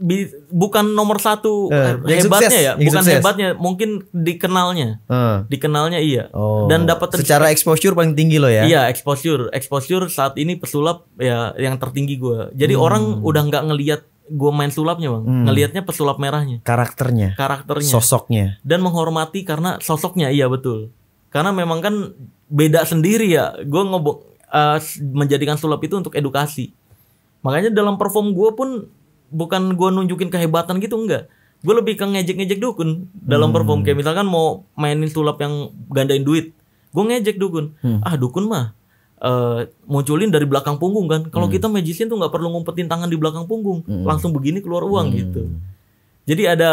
S1: bi, bukan nomor satu uh, hebatnya sukses, ya, bukan sukses. hebatnya, mungkin dikenalnya, uh. dikenalnya iya, oh. dan dapat
S2: secara exposure paling tinggi loh ya. Iya
S1: exposure, exposure saat ini pesulap ya yang tertinggi gue. Jadi hmm. orang udah nggak ngelihat gue main sulapnya bang, hmm. ngelihatnya pesulap merahnya. Karakternya. Karakternya. Sosoknya. Dan menghormati karena sosoknya iya betul. Karena memang kan beda sendiri ya, gue ngobok uh, menjadikan sulap itu untuk edukasi. Makanya dalam perform gue pun bukan gue nunjukin kehebatan gitu enggak gue lebih ke ngejek-ngejek dukun dalam hmm. perform kayak misalkan mau mainin sulap yang gandain duit gue ngejek dukun hmm. ah dukun mah uh, munculin dari belakang punggung kan kalau hmm. kita magician tuh nggak perlu ngumpetin tangan di belakang punggung hmm. langsung begini keluar uang hmm. gitu jadi ada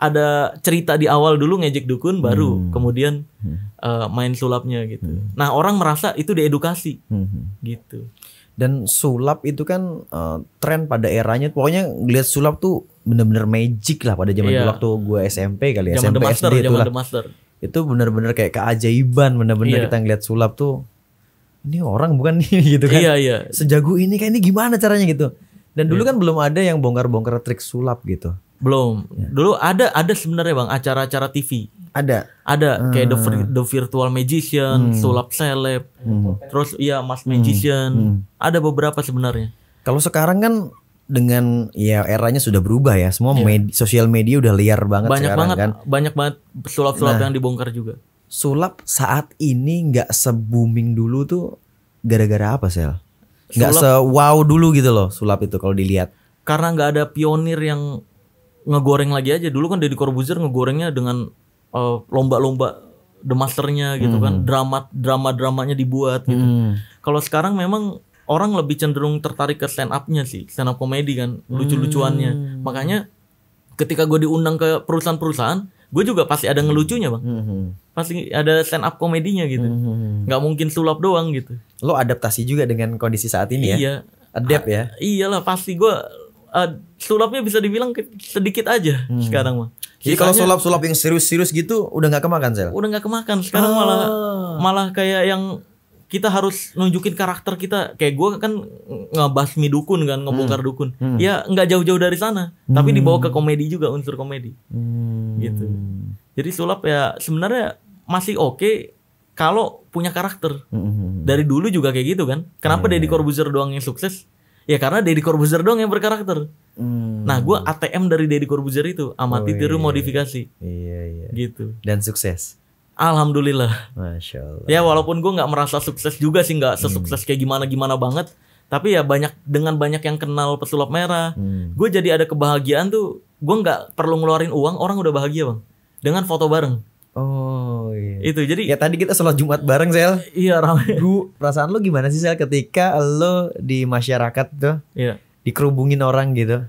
S1: ada cerita di awal dulu ngejek dukun baru hmm. kemudian Uh, main sulapnya gitu hmm. nah orang merasa itu diedukasi
S2: hmm. gitu dan sulap itu kan uh, tren pada eranya pokoknya ngeliat sulap tuh bener-bener magic lah pada zaman yeah. dulu waktu gue SMP kali ya, zaman SMP The Master, SD itu lah itu bener-bener kayak keajaiban bener-bener yeah. kita ngeliat sulap tuh ini orang bukan ini gitu kan yeah, yeah. sejago ini kayak ini gimana caranya gitu dan dulu yeah. kan belum ada yang bongkar-bongkar trik sulap gitu
S1: belum ya. dulu ada ada sebenarnya bang acara-acara TV ada. Ada hmm. kayak the, hmm. the virtual magician, hmm. sulap seleb. Hmm. Terus ya mas hmm. magician. Hmm. Ada beberapa sebenarnya.
S2: Kalau sekarang kan dengan ya eranya sudah berubah ya. Semua yeah. med sosial media udah liar banget banyak sekarang banget, kan.
S1: Banyak banget sulap-sulap nah, yang dibongkar juga.
S2: Sulap saat ini nggak se booming dulu tuh gara-gara apa sel? Nggak se wow dulu gitu loh sulap itu kalau dilihat.
S1: Karena nggak ada pionir yang ngegoreng lagi aja. Dulu kan Deddy Corbuzier ngegorengnya dengan lomba eh, lomba-lomba the masternya gitu kan. hmm. kan drama drama dramanya dibuat gitu hmm. kalau sekarang memang orang lebih cenderung tertarik ke stand upnya sih stand up komedi kan lucu-lucuannya hmm. makanya ketika gue diundang ke perusahaan-perusahaan gue juga pasti ada ngelucunya bang hmm. hmm. pasti ada stand up komedinya gitu hmm, hmm, hmm. nggak mungkin sulap doang gitu
S2: lo adaptasi juga dengan kondisi saat
S1: ini ya? iya. ya adapt ya iyalah pasti gue uh, sulapnya bisa dibilang sedikit aja hmm. sekarang mah.
S2: Jadi Sisanya, kalau sulap-sulap yang serius-serius gitu udah nggak kemakan sel?
S1: Udah nggak kemakan. Sekarang oh. malah ah. malah kayak yang kita harus nunjukin karakter kita. Kayak gue kan ngebasmi dukun kan, ngebongkar hmm. dukun. Hmm. Ya nggak jauh-jauh dari sana, hmm. tapi dibawa ke komedi juga unsur komedi.
S3: Hmm.
S1: Gitu. Jadi sulap ya sebenarnya masih oke okay kalau punya karakter.
S3: Hmm. Dari
S1: dulu juga kayak gitu kan. Kenapa hmm. Deddy Corbuzier doang yang sukses? Ya karena Deddy Corbuzier doang yang berkarakter.
S3: Hmm. Nah,
S1: gue ATM dari Deddy Corbuzier itu, amati oh, tiru iya, iya. modifikasi.
S3: Iya, iya. Gitu.
S2: Dan sukses.
S1: Alhamdulillah.
S2: Masya Allah.
S1: Ya walaupun gue nggak merasa sukses juga sih, nggak sesukses hmm. kayak gimana gimana banget. Tapi ya banyak dengan banyak yang kenal pesulap merah, hmm. gue jadi ada kebahagiaan tuh. Gue nggak perlu ngeluarin uang, orang udah bahagia bang. Dengan foto bareng.
S3: Oh iya.
S1: Itu jadi Ya tadi kita sholat Jumat bareng Sel Iya ramai Bu Perasaan lu
S2: gimana sih Sel ketika lu di masyarakat tuh Iya Dikerubungin orang gitu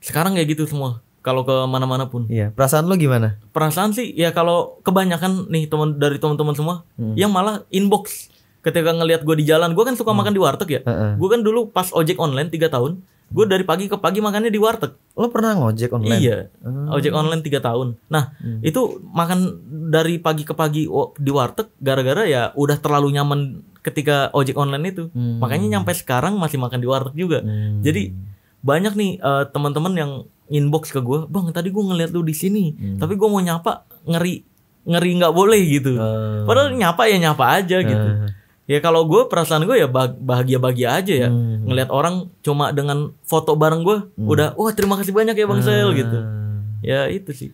S1: Sekarang kayak gitu semua kalau ke mana-mana pun.
S2: Iya, perasaan lo gimana?
S1: Perasaan sih ya kalau kebanyakan nih teman dari teman-teman semua hmm. yang malah inbox ketika ngelihat gue di jalan. Gue kan suka hmm. makan di warteg ya. Uh -uh. Gue kan dulu pas ojek online tiga tahun, Gue dari pagi ke pagi makannya di warteg.
S2: Lo pernah ngojek online? Iya. Hmm.
S1: Ojek online 3 tahun. Nah, hmm. itu makan dari pagi ke pagi di warteg gara-gara ya udah terlalu nyaman ketika ojek online itu. Hmm. Makanya nyampe sekarang masih makan di warteg juga. Hmm. Jadi banyak nih uh, teman-teman yang inbox ke gue, "Bang, tadi gue ngeliat lu di sini, hmm. tapi gue mau nyapa ngeri ngeri nggak boleh gitu." Uh. Padahal nyapa ya nyapa aja uh. gitu. Ah ya kalau gue perasaan gue ya bahagia-bahagia aja ya hmm. ngelihat orang cuma dengan foto bareng gue hmm. udah wah terima kasih banyak ya bang hmm. Sel gitu ya itu sih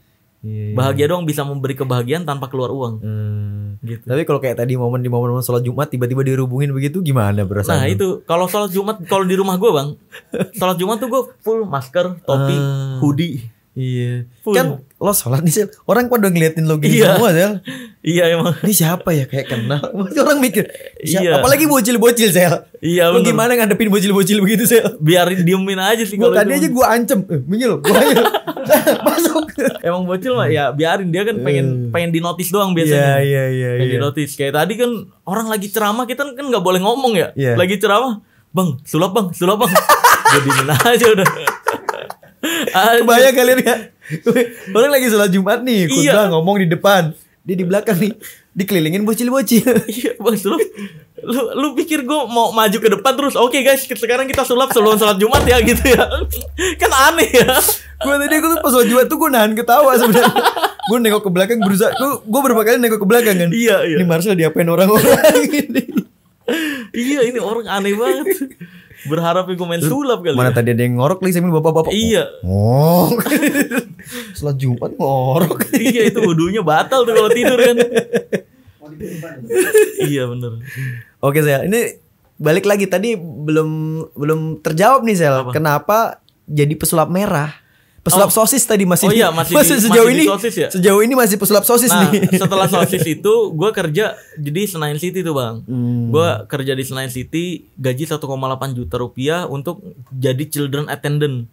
S1: yeah, iya. bahagia doang bisa memberi kebahagiaan tanpa keluar uang hmm. gitu
S2: tapi kalau kayak tadi momen di momen, -momen sholat jumat tiba-tiba dirubungin begitu gimana berasa? nah
S1: itu kalau sholat jumat kalau di rumah gue bang sholat jumat tuh gue full masker topi uh. hoodie Iya. Kan full. Kan
S2: lo sholat nih sel orang pada ngeliatin lo gini iya. semua sel iya emang ini siapa ya kayak kenal Masih orang
S1: mikir siapa? iya. apalagi bocil-bocil sel iya lo gimana ngadepin bocil-bocil begitu sel biarin diemin aja sih kalau tadi itu. aja gue
S2: ancam eh, minggir gue
S1: masuk emang bocil mah ya biarin dia kan eh. pengen pengen di notice doang biasanya iya iya iya, iya. di notice kayak tadi kan orang lagi ceramah kita kan nggak boleh ngomong ya yeah. lagi ceramah bang sulap bang sulap bang jadi aja udah Kebayang kalian ya? Orang lagi sholat Jumat nih, Kudra iya.
S2: ngomong di depan.
S1: Dia di belakang nih, dikelilingin bocil-bocil. Iya, Bang lu, Lu lu pikir gue mau maju ke depan terus, oke okay, guys, sekarang kita sulap sebelum sholat Jumat ya gitu ya. Kan aneh ya. Gue tadi gue tuh pas sholat Jumat tuh gue nahan ketawa sebenarnya. gue nengok ke belakang berusaha,
S2: gue gue berapa kali nengok ke belakang kan. Iya, iya. Ini Marcel diapain orang-orang ini. iya, ini orang aneh banget. Berharap gue main sulap kali. Mana ya? tadi ada yang ngorok nih sambil bapak-bapak. Iya. Oh. Setelah Jumat ngorok. iya itu wudunya batal tuh kalau tidur kan. iya benar. Oke saya ini balik lagi tadi belum belum terjawab nih sel. Kenapa jadi pesulap merah? pesulap oh. sosis tadi masih. Oh iya masih, masih di, sejauh masih ini. sosis ya? Sejauh ini masih pesulap sosis nah, nih. Setelah
S1: sosis itu gue kerja jadi Senayan City tuh bang. Hmm. Gue kerja di Senayan City gaji 1,8 juta rupiah untuk jadi children attendant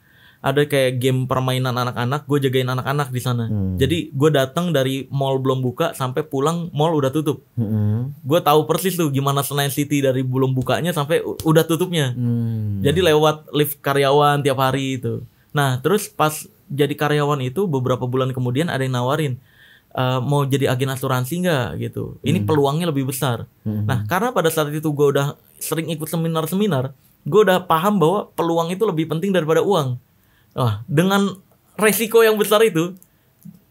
S1: ada kayak game permainan anak-anak, gue jagain anak-anak di sana. Hmm. Jadi gue datang dari mall belum buka sampai pulang mall udah tutup. Hmm. Gue tahu persis tuh gimana Senayan City dari belum bukanya sampai udah tutupnya.
S3: Hmm. Jadi
S1: lewat lift karyawan tiap hari itu. Nah, terus pas jadi karyawan itu beberapa bulan kemudian ada yang nawarin uh, mau jadi agen asuransi nggak gitu. Ini hmm. peluangnya lebih besar. Hmm. Nah, karena pada saat itu gue udah sering ikut seminar-seminar, gue udah paham bahwa peluang itu lebih penting daripada uang. wah dengan resiko yang besar itu,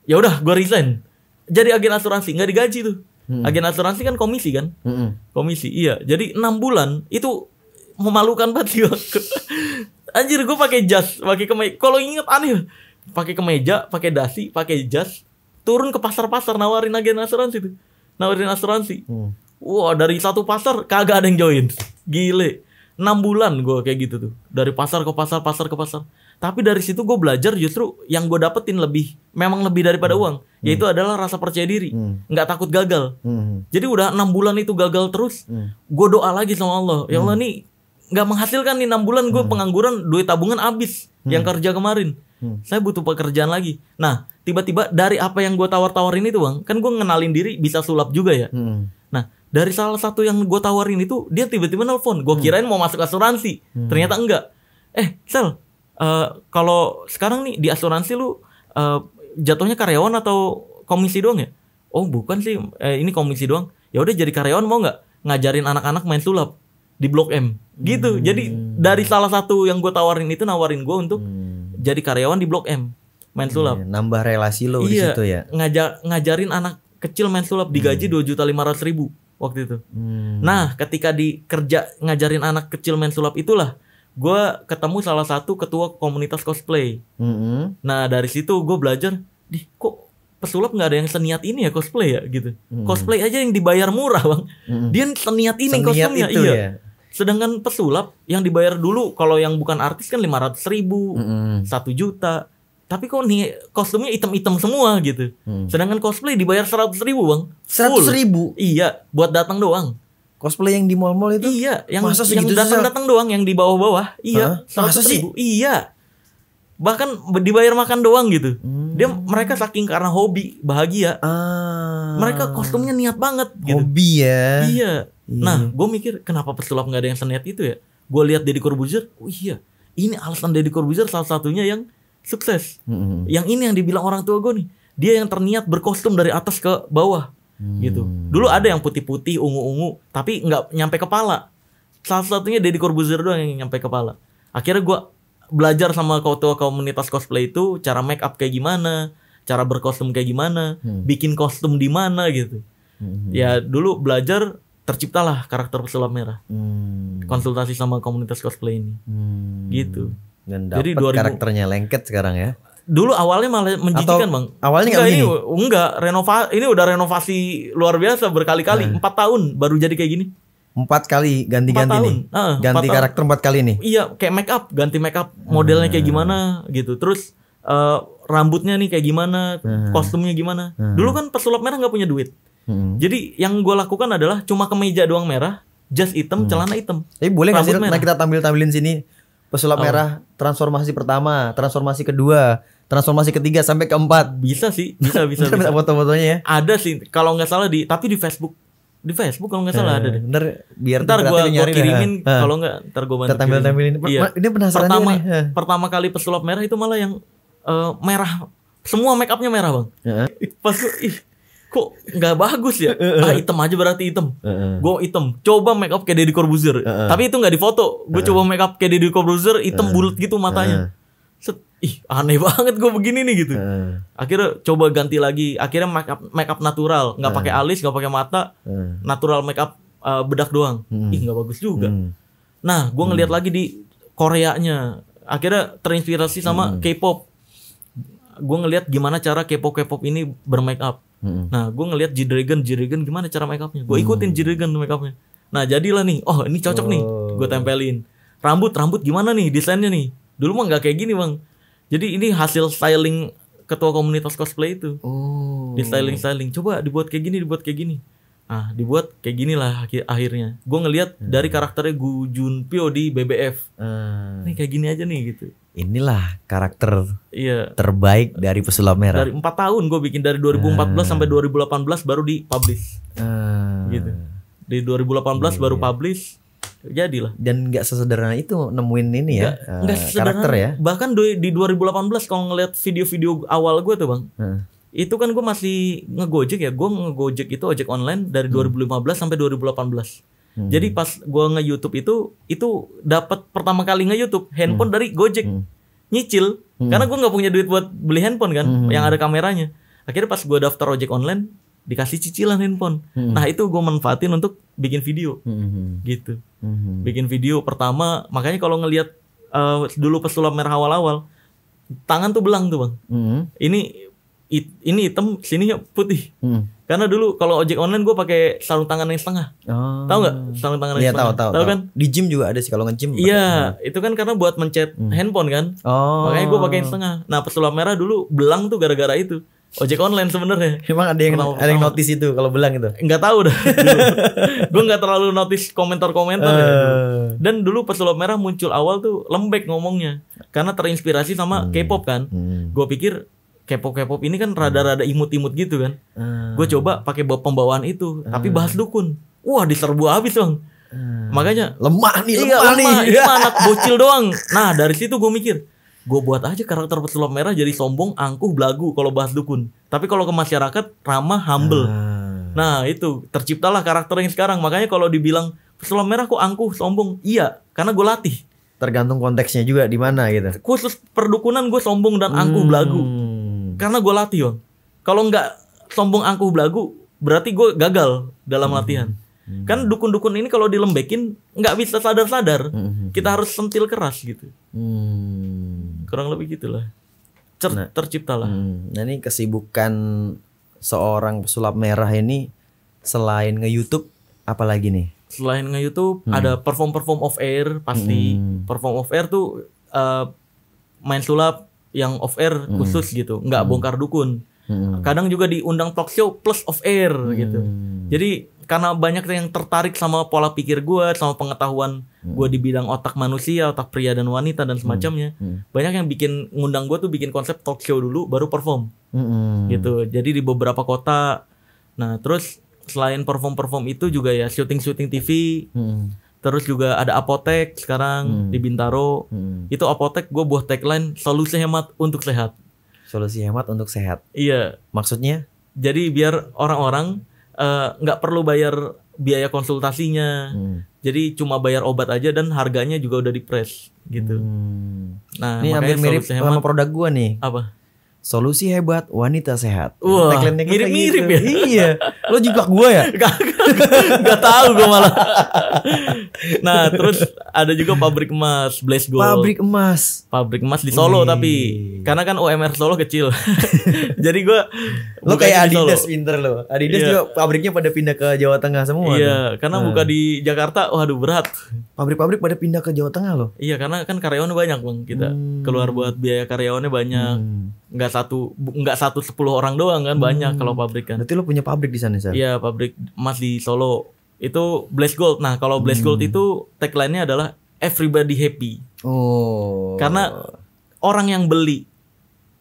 S1: ya udah gue resign. Jadi agen asuransi nggak digaji tuh. Hmm. Agen asuransi kan komisi kan? Hmm. Komisi. Iya. Jadi enam bulan itu memalukan banget aku. Anjir gue pakai jas, pakai kemeja. Kalau inget aneh, ya, pakai kemeja, pakai dasi, pakai jas, turun ke pasar-pasar nawarin agen asuransi itu, Nawarin asuransi. Hmm. Wah, wow, dari satu pasar kagak ada yang join. Gile. 6 bulan gue kayak gitu tuh. Dari pasar ke pasar, pasar ke pasar. Tapi dari situ gue belajar justru yang gue dapetin lebih memang lebih daripada hmm. uang, hmm. yaitu adalah rasa percaya diri, hmm. nggak takut gagal. Hmm. Jadi udah enam bulan itu gagal terus, hmm. gue doa lagi sama Allah, ya hmm. Allah nih nggak menghasilkan nih enam bulan gue hmm. pengangguran duit tabungan habis hmm. yang kerja kemarin hmm. saya butuh pekerjaan lagi nah tiba-tiba dari apa yang gue tawar-tawarin itu bang kan gue ngenalin diri bisa sulap juga ya hmm. nah dari salah satu yang gue tawarin itu dia tiba-tiba nelfon gue hmm. kirain mau masuk asuransi hmm. ternyata enggak eh sel uh, kalau sekarang nih di asuransi lu uh, jatuhnya karyawan atau komisi doang ya oh bukan sih eh, ini komisi doang ya udah jadi karyawan mau nggak ngajarin anak-anak main sulap di Blok M gitu. Hmm. Jadi dari salah satu yang gue tawarin itu nawarin gue untuk hmm. jadi karyawan di Blok M main sulap. Hmm, iya, nambah relasi lo iya, di situ ya. Ngajar ngajarin anak kecil main sulap digaji hmm. dua juta lima ratus ribu waktu itu. Hmm. Nah ketika di kerja ngajarin anak kecil main sulap itulah gue ketemu salah satu ketua komunitas cosplay. Hmm. Nah dari situ gue belajar, di kok pesulap nggak ada yang seniat ini ya cosplay ya gitu. Hmm. Cosplay aja yang dibayar murah bang. Hmm. Dia seniat ini seniat cosplay itu iya. ya. Sedangkan pesulap yang dibayar dulu kalau yang bukan artis kan lima ratus ribu, satu mm juta. Tapi kok nih kostumnya item-item semua gitu. Mm. Sedangkan cosplay dibayar seratus ribu bang. Seratus ribu? Iya, buat datang doang. Cosplay yang di mall-mall itu? Iya,
S3: yang Masa yang datang-datang
S1: doang, yang di bawah-bawah. Iya, seratus ribu. Iya. Bahkan dibayar makan doang gitu. Mm. Dia mereka saking karena hobi bahagia. Ah. Mereka kostumnya niat banget. Gitu.
S2: Hobi ya.
S1: Iya Nah, iya. gue mikir kenapa pesulap nggak ada yang seniat itu ya? Gue lihat Deddy Corbuzier, oh iya, ini alasan Deddy Corbuzier salah satunya yang sukses. hmm Yang ini yang dibilang orang tua gue nih, dia yang terniat berkostum dari atas ke bawah, mm. gitu. Dulu ada yang putih-putih, ungu-ungu, tapi nggak nyampe kepala. Salah satunya Deddy Corbuzier doang yang nyampe kepala. Akhirnya gue belajar sama ketua komunitas cosplay itu cara make up kayak gimana, cara berkostum kayak gimana, hmm. bikin kostum di mana gitu. Hmm. Ya dulu belajar terciptalah karakter pesulap merah. Hmm. Konsultasi sama komunitas cosplay ini. Hmm. Gitu. Dan Jadi 2000, karakternya lengket sekarang ya. Dulu awalnya malah menjijikan, Bang. Awalnya enggak, ini, enggak renovasi ini udah renovasi luar biasa berkali-kali, hmm. tahun baru jadi kayak gini.
S2: Empat kali ganti-ganti nih. Uh, ganti karakter empat kali nih. Iya,
S1: kayak make up, ganti make up modelnya hmm. kayak gimana gitu. Terus uh, rambutnya nih kayak gimana, hmm. kostumnya gimana. Hmm. Dulu kan pesulap merah nggak punya duit. Hmm. Jadi yang gue lakukan adalah cuma kemeja doang merah, jas hitam, hmm. celana hitam. Tapi boleh nggak sih nah kita
S2: tampil tampilin sini pesulap oh. merah transformasi pertama, transformasi kedua, transformasi ketiga sampai keempat. Bisa sih, bisa bisa. bisa. foto-fotonya ya. Ada
S1: sih, kalau nggak salah di tapi di Facebook di Facebook kalau nggak salah eh, ada deh. Ntar biar ntar gue gua kirimin nah. kalau nggak ntar gue bantu tampil tampil ini. iya. Ini penasaran pertama nih. pertama kali pesulap merah itu malah yang uh, merah semua make upnya merah bang. Ya. Pas ih kok nggak bagus ya ah hitam aja berarti hitam gue hitam coba make up kayak Deddy Corbuzier tapi itu nggak difoto gue coba make up kayak Deddy Corbuzier hitam bulat gitu matanya Set, ih aneh banget gue begini nih gitu akhirnya coba ganti lagi akhirnya make up make up natural nggak pakai alis nggak pakai mata natural make up uh, bedak doang hmm. ih nggak bagus juga hmm. nah gue ngeliat hmm. lagi di Koreanya akhirnya terinspirasi sama K-pop gue ngeliat gimana cara K-pop K-pop ini bermake up Nah, gue ngelihat j dragon j dragon gimana cara make upnya. Gue ikutin hmm. dragon make upnya. Nah, jadilah nih. Oh, ini cocok oh. nih. Gue tempelin. Rambut, rambut gimana nih desainnya nih? Dulu mah nggak kayak gini, Bang. Jadi ini hasil styling ketua komunitas cosplay itu. Oh. Di styling-styling. Coba dibuat kayak gini, dibuat kayak gini ah dibuat kayak gini lah akhirnya gue ngelihat hmm. dari karakternya Gu Jun Junpyo di BBF hmm. kayak gini aja nih gitu inilah
S2: karakter iya. terbaik dari pesulap merah dari
S1: empat tahun gue bikin dari 2014 hmm. sampai 2018 baru di publish hmm. gitu di 2018 iya, baru iya. publish jadilah dan nggak sesederhana
S2: itu nemuin ini ya gak, uh, eh, karakter ya
S1: bahkan di, di 2018 kalau ngeliat video-video awal gue tuh bang hmm itu kan gue masih ngegojek ya gue ngegojek itu ojek online dari hmm. 2015 sampai 2018 Hmm. Jadi pas gue nge YouTube itu itu dapat pertama kali nge YouTube handphone hmm. dari Gojek hmm. nyicil hmm. karena gue nggak punya duit buat beli handphone kan hmm. yang ada kameranya. Akhirnya pas gue daftar ojek online dikasih cicilan handphone. Hmm. Nah itu gue manfaatin untuk bikin video hmm. gitu, hmm. bikin video pertama. Makanya kalau ngelihat uh, dulu pesulap merah awal-awal tangan tuh belang tuh bang. Hmm. Ini it, ini hitam sini putih hmm. karena dulu kalau ojek online gue pakai sarung tangan yang setengah oh. tahu nggak sarung tangan yang ya, setengah tahu, tahu, tahu kan di gym juga ada sih kalau ngejim iya itu kan karena buat mencet hmm. handphone kan oh. makanya gue pakai yang setengah nah pesulap merah dulu belang tuh gara-gara itu ojek online sebenarnya. Emang ada yang kenapa, ada yang notice itu kalau belang itu? Enggak tahu dah. gue nggak terlalu notice komentar-komentar. Uh. Ya, eh. Dan dulu pesulap merah muncul awal tuh lembek ngomongnya karena terinspirasi sama hmm. K-pop kan. Hmm. Gue pikir kepo kepo ini kan rada-rada hmm. imut-imut gitu kan. Hmm. Gue coba pakai pembawaan itu, hmm. tapi bahas dukun. Wah, diserbu habis, Bang. Hmm. Makanya lemah nih, iya, lemah, lemah nih. Ini anak bocil doang. Nah, dari situ gue mikir, gue buat aja karakter pesulap merah jadi sombong, angkuh, belagu kalau bahas dukun. Tapi kalau ke masyarakat ramah, humble. Hmm. Nah, itu terciptalah karakter yang sekarang. Makanya kalau dibilang pesulap merah kok angkuh, sombong? Iya, karena gue latih. Tergantung konteksnya juga di mana gitu. Khusus perdukunan gue sombong dan angkuh, hmm. belagu karena gue latih on. kalau nggak sombong angkuh belagu berarti gue gagal dalam hmm. latihan hmm. kan dukun-dukun ini kalau dilembekin nggak bisa sadar-sadar hmm. kita harus sentil keras gitu hmm. kurang lebih gitulah
S2: Cer nah, terciptalah hmm. nah ini kesibukan seorang pesulap merah ini selain nge YouTube apalagi nih
S1: selain nge YouTube hmm. ada perform perform off air pasti hmm. perform off air tuh uh, main sulap yang off air hmm. khusus gitu, nggak hmm. bongkar dukun. Hmm. Kadang juga diundang talk show plus off air gitu. hmm. gitu. Jadi karena banyak yang tertarik sama pola pikir gue, sama pengetahuan hmm. gue bidang otak manusia, otak pria dan wanita dan hmm. semacamnya. Hmm. Hmm. Banyak yang bikin ngundang gue tuh bikin konsep talk show dulu, baru perform. Hmm. Gitu. Jadi di beberapa kota. Nah terus selain perform perform itu juga ya syuting syuting TV. Hmm Terus juga ada apotek sekarang hmm. di Bintaro. Hmm. Itu apotek gue buat tagline solusi hemat untuk sehat. Solusi hemat untuk sehat. Iya. Maksudnya? Jadi biar orang-orang eh, nggak uh, perlu bayar biaya konsultasinya. Hmm. Jadi cuma bayar obat aja dan harganya juga udah di press gitu. Hmm. Nah, ini hampir mirip sama
S2: produk gue nih. Apa? Solusi hebat, wanita sehat. Wah,
S3: kan mirip-mirip gitu. ya. Iya.
S2: Lo juga gue ya? gak,
S3: gak, gak tau gue malah.
S1: nah, terus ada juga pabrik emas, Blaze Gold. Pabrik emas. Pabrik emas di Solo Wih. tapi karena kan UMR Solo kecil. Jadi gue lo kayak Adidas pinter lo. Adidas yeah. juga pabriknya pada pindah ke Jawa Tengah
S2: semua. Iya, yeah, tuh. karena hmm. buka
S1: di Jakarta, waduh berat.
S2: Pabrik-pabrik pada pindah ke Jawa Tengah lo.
S1: Iya, karena kan karyawan banyak bang kita. Hmm. Keluar buat biaya karyawannya banyak. Hmm nggak satu nggak satu sepuluh orang doang kan banyak hmm. kalau pabrik kan. Berarti lo punya
S2: pabrik di sana sih?
S1: Iya pabrik emas di Solo itu Blaze Gold. Nah kalau Blaze hmm. Gold itu tagline-nya adalah everybody happy.
S3: Oh. Karena
S1: orang yang beli